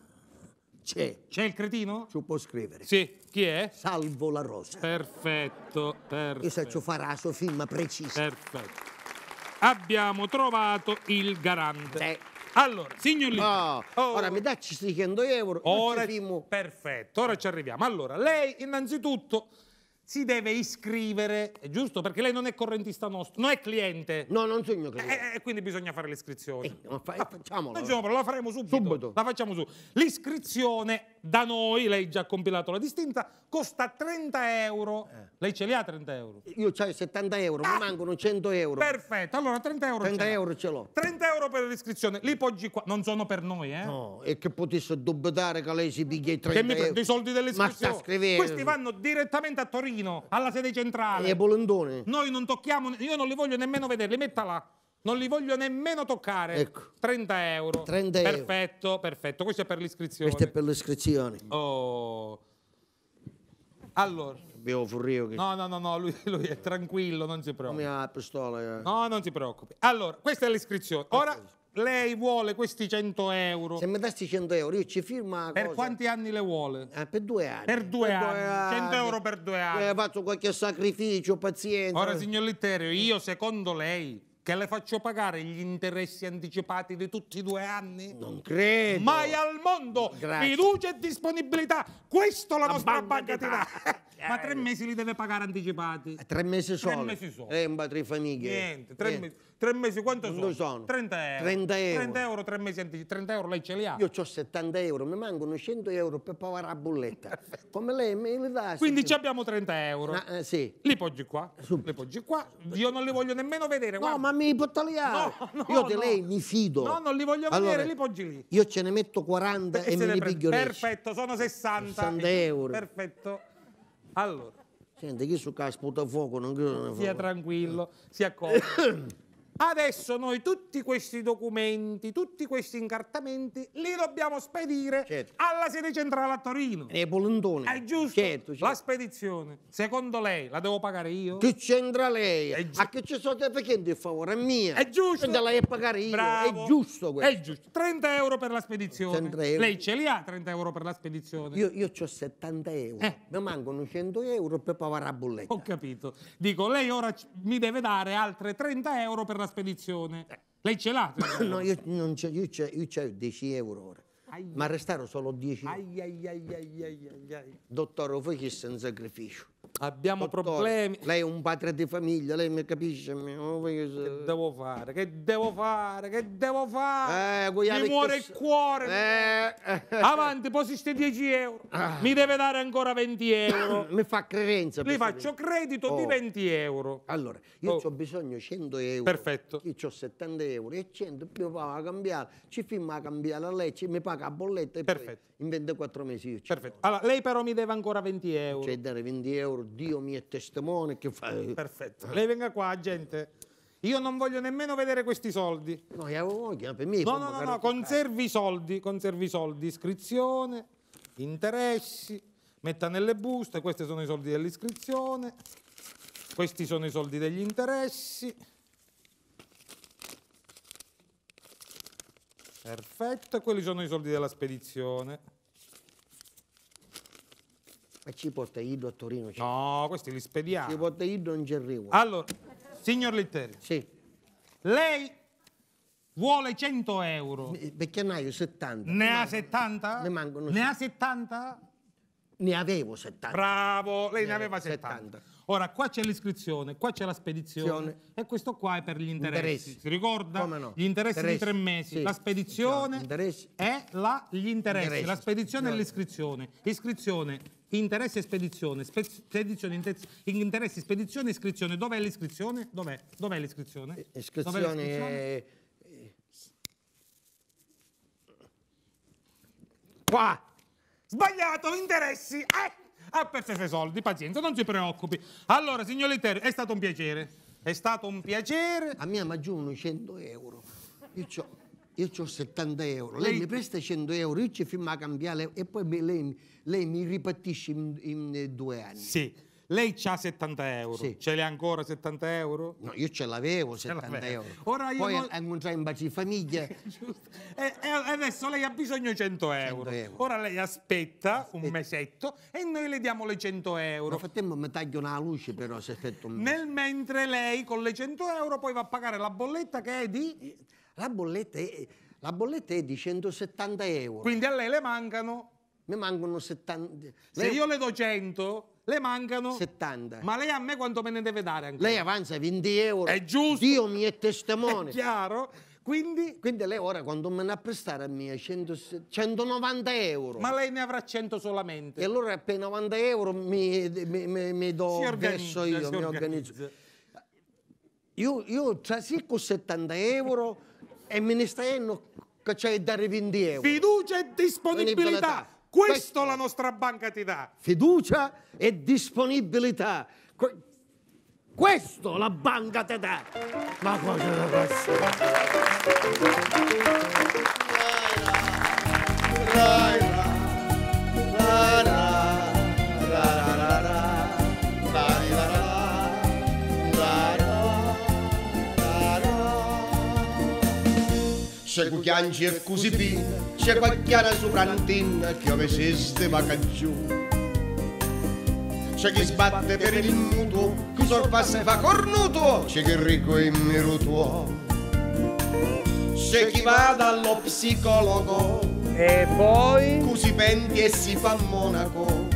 C'è. C'è il cretino? Ci può scrivere. Sì. Chi è? Salvo la Rosa. Perfetto, perfetto. Essa ci farà suo film preciso. Perfetto. Abbiamo trovato il garante. Sì. Allora, signor Lino. Oh, ah, oh, ora mi dacci 600 euro. Ora, perfetto, ora ci arriviamo. Allora, lei innanzitutto si deve iscrivere, giusto? Perché lei non è correntista nostro, non è cliente. No, non sono io cliente. E, eh, e eh, quindi bisogna fare l'iscrizione. Eh, ma fa, facciamolo. Facciamo, la faremo subito. Subito. La facciamo su. L'iscrizione da noi, lei già ha compilato la distinta, costa 30 euro. Eh. Lei ce li ha 30 euro? Io ho 70 euro, ah. mi mancano 100 euro. Perfetto, allora 30 euro 30 ce euro ce l'ho. 30 euro per l'iscrizione, li poggi qua. Non sono per noi, eh? No, e che potesse dubitare che lei si piglia i 30 che euro. Che mi prende i soldi dell'iscrizione. Ma sta scrivendo. Questi vanno direttamente a Torino. Marino, alla sede centrale. E Bolondone. Noi non tocchiamo, io non li voglio nemmeno vederli, mettala. Non li voglio nemmeno toccare. Ecco. 30 euro. 30 euro. Perfetto, Questo è per l'iscrizione. Questo è per l'iscrizione. Oh. Allora. Abbiamo Furrio che... No, no, no, no lui, lui, è tranquillo, non si preoccupi. Come ha la pistola. Eh. No, non si preoccupi. Allora, questa è l'iscrizione. Ora lei vuole questi 100 euro. Se mi dessi 100 euro, io ci firmo. Per cosa. quanti anni le vuole? Eh, per due anni. Per due per anni. Due anni. 100 euro per due eh, anni. Eh, faccio qualche sacrificio, pazienza. Ora, signor Litterio, io secondo lei che le faccio pagare gli interessi anticipati di tutti i due anni? Non credo. Mai al mondo. Grazie. Fiducia e disponibilità. Questo la, la nostra banca, ti dà. Ma tre mesi li deve pagare anticipati. Tre mesi sono. Tre mesi solo. È eh, un batrifamiglia. Niente, tre Niente. mesi. Tre mesi quanto Quando sono? sono? 30 euro. 30 euro. 30 euro, tre mesi anticipo. 30 euro lei ce li ha. Io ho 70 euro, mi mancano 100 euro per pagare la bolletta. Come lei me li dà? Quindi ci abbiamo 30 euro. Ma, eh, sì. Li poggi qua. Subito. Li poggi qua. Io non li voglio nemmeno vedere. Guarda. No, ma mi può tagliare. Ah. No, no, io di no. lei mi fido. No, non li voglio allora, vedere, li poggi lì. Io ce ne metto 40 Perché e me li piglio Perfetto, sono 60. 60 euro. Perfetto. Allora. Senti, chi su casputa fuoco non credo. Sia fuoco. tranquillo, si accorge. Adesso noi tutti questi documenti, tutti questi incartamenti li dobbiamo spedire certo. alla sede centrale a Torino. E Polentone. È giusto? Certo, certo. La spedizione, secondo lei, la devo pagare io? Che c'entra lei? A che ci sono facendo il favore? È mia. È giusto. Quindi la devo pagare io. Bravo. È giusto questo. È giusto. 30 euro per la spedizione. Lei ce li ha 30 euro per la spedizione? Io, io ho 70 euro. Eh. Mi mancano 100 euro per pagare la bolletta. Ho capito. Dico, lei ora mi deve dare altre 30 euro per la spedizione spedizione. Eh. Lei ce l'ha? no, io, non c'ho, io, c'ho, io c'ho 10 euro ora. Ma restarono solo 10 euro. Dottore, voi che è un sacrificio. Abbiamo Dottore, problemi. Lei è un padre di famiglia, lei mi capisce? Che devo fare? Che devo fare? Che devo fare? Eh, mi muore il cuore. Eh. Avanti, posiste 10 euro. Ah. Mi deve dare ancora 20 euro. mi fa credenza. Gli faccio credito oh. di 20 euro. Allora, io oh. ho bisogno di 100 euro. Perfetto. Io ho 70 euro e 100 mi paga a cambiare. Ci firma a cambiare a lei, ci mi paga la bolletta. Perfetto. Poi in 24 mesi io Perfetto. Allora, lei però mi deve ancora 20 euro. Cioè dare 20 euro, Dio mi è testimone che fai. Perfetto. Lei venga qua, gente. Io non voglio nemmeno vedere questi soldi. No, io avevo voglia per me. No, no, no, no, conservi i soldi, conservi i soldi, iscrizione, interessi, metta nelle buste, questi sono i soldi dell'iscrizione, questi sono i soldi degli interessi. Perfetto, quelli sono i soldi della spedizione. Ma ci porta io a Torino? Cioè. No, questi li spediamo. Ci porta Ido in Gerrivo. Allora, signor Litteri. Sì. Lei vuole 100 euro. Perché ne hai 70. Ne, ne ha 70? Ne mancano. Ne ha 70? Ne avevo 70. Bravo, lei ne, ne aveva 70. 70. Ora, qua c'è l'iscrizione, qua c'è la spedizione Sione. e questo qua è per gli interessi. interessi. Si ricorda? No? Gli interessi, interessi, di tre mesi. Sì. La spedizione è la, gli interessi. interessi. La spedizione no. è l'iscrizione. Iscrizione, interessi e spedizione. spedizione, interessi, interessi, spedizione, iscrizione. Dov'è l'iscrizione? Dov'è? Dov'è l'iscrizione? Eh, iscrizione... Dov è Qua! Sbagliato, interessi! Eh! ha ah, perso i suoi soldi, pazienza, non si preoccupi. Allora, signor Leterio, è stato un piacere. È stato un piacere. A me ma giù 100 euro. Io ho io ho 70 euro, lei, lei, mi presta 100 euro, io ci firmo a cambiare e poi lei, lei mi ripartisce in, in, due anni. Sì. Lei ha 70 euro, sì. ce l'ha ancora 70 euro? No, io ce l'avevo 70 euro. Ora io Poi non... incontrai in bacio di famiglia. e, e, adesso lei ha bisogno di 100 euro. 100 euro. Ora lei aspetta, aspetta, un mesetto e noi le diamo le 100 euro. Nel frattempo mi taglio una luce però se aspetto un mese. Nel mentre lei con le 100 euro poi va a pagare la bolletta che è di... La bolletta è, la bolletta è di 170 euro. Quindi a lei le mancano... Mi mancano 70... Se lei... io le do 100 le mancano 70. Ma lei a me quanto me ne deve dare ancora? Lei avanza 20 euro. È giusto. Dio mi è testimone. È chiaro. Quindi, Quindi lei ora quando me ne ha prestare a mia 190 euro. Ma lei ne avrà 100 solamente. E allora per 90 euro mi, mi, mi, mi do adesso io, mi organizzo. Io, io trasicco 70 euro e me ne stanno che c'è da 20 euro. Fiducia e disponibilità. Questo, la nostra banca ti dà. Fiducia e disponibilità. Que questo la banca ti dà. Ma cosa da questo? Dai, dai. c'è Se cucchianci e così via, c'è quacchiana soprantina che ove sistema canzone. C'è chi sbatte per il mutuo, chi sorpassa e fa cornuto, c'è chi ricco e mirutuo. C'è chi va dallo psicologo e poi così penti e si fa monaco.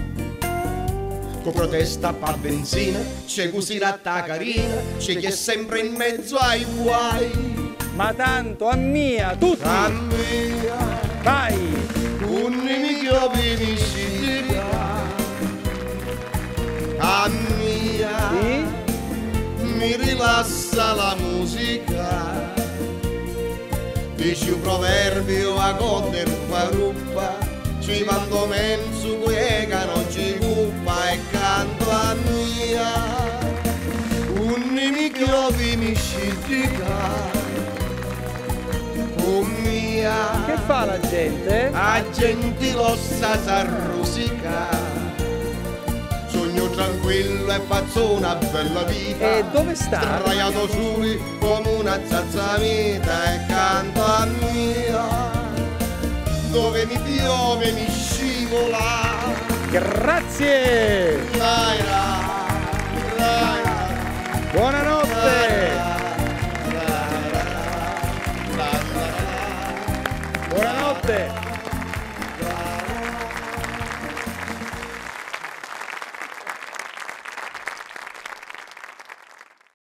Con protesta pa benzina, c'è così ratta carina, c'è chi è sempre in mezzo ai guai ma tanto a mia, tutti! A mia! Vai! Unnimi chiovi mi si A mia! Sì? Mi rilassa la musica Dici un proverbio a qua faruppa Ci mando mensu quega non ci cuppa E canto a mia Unnimi chiovi mi scitica mia. Che fa la gente? A gentilossa s'arrusica. Sogno tranquillo e faccio una bella vita. E dove sta? Sdraiato sui come una zazzamita e canta mia. Dove mi piove mi scivola. Grazie! Laira, laira. Buonanotte! Laira. fuerte.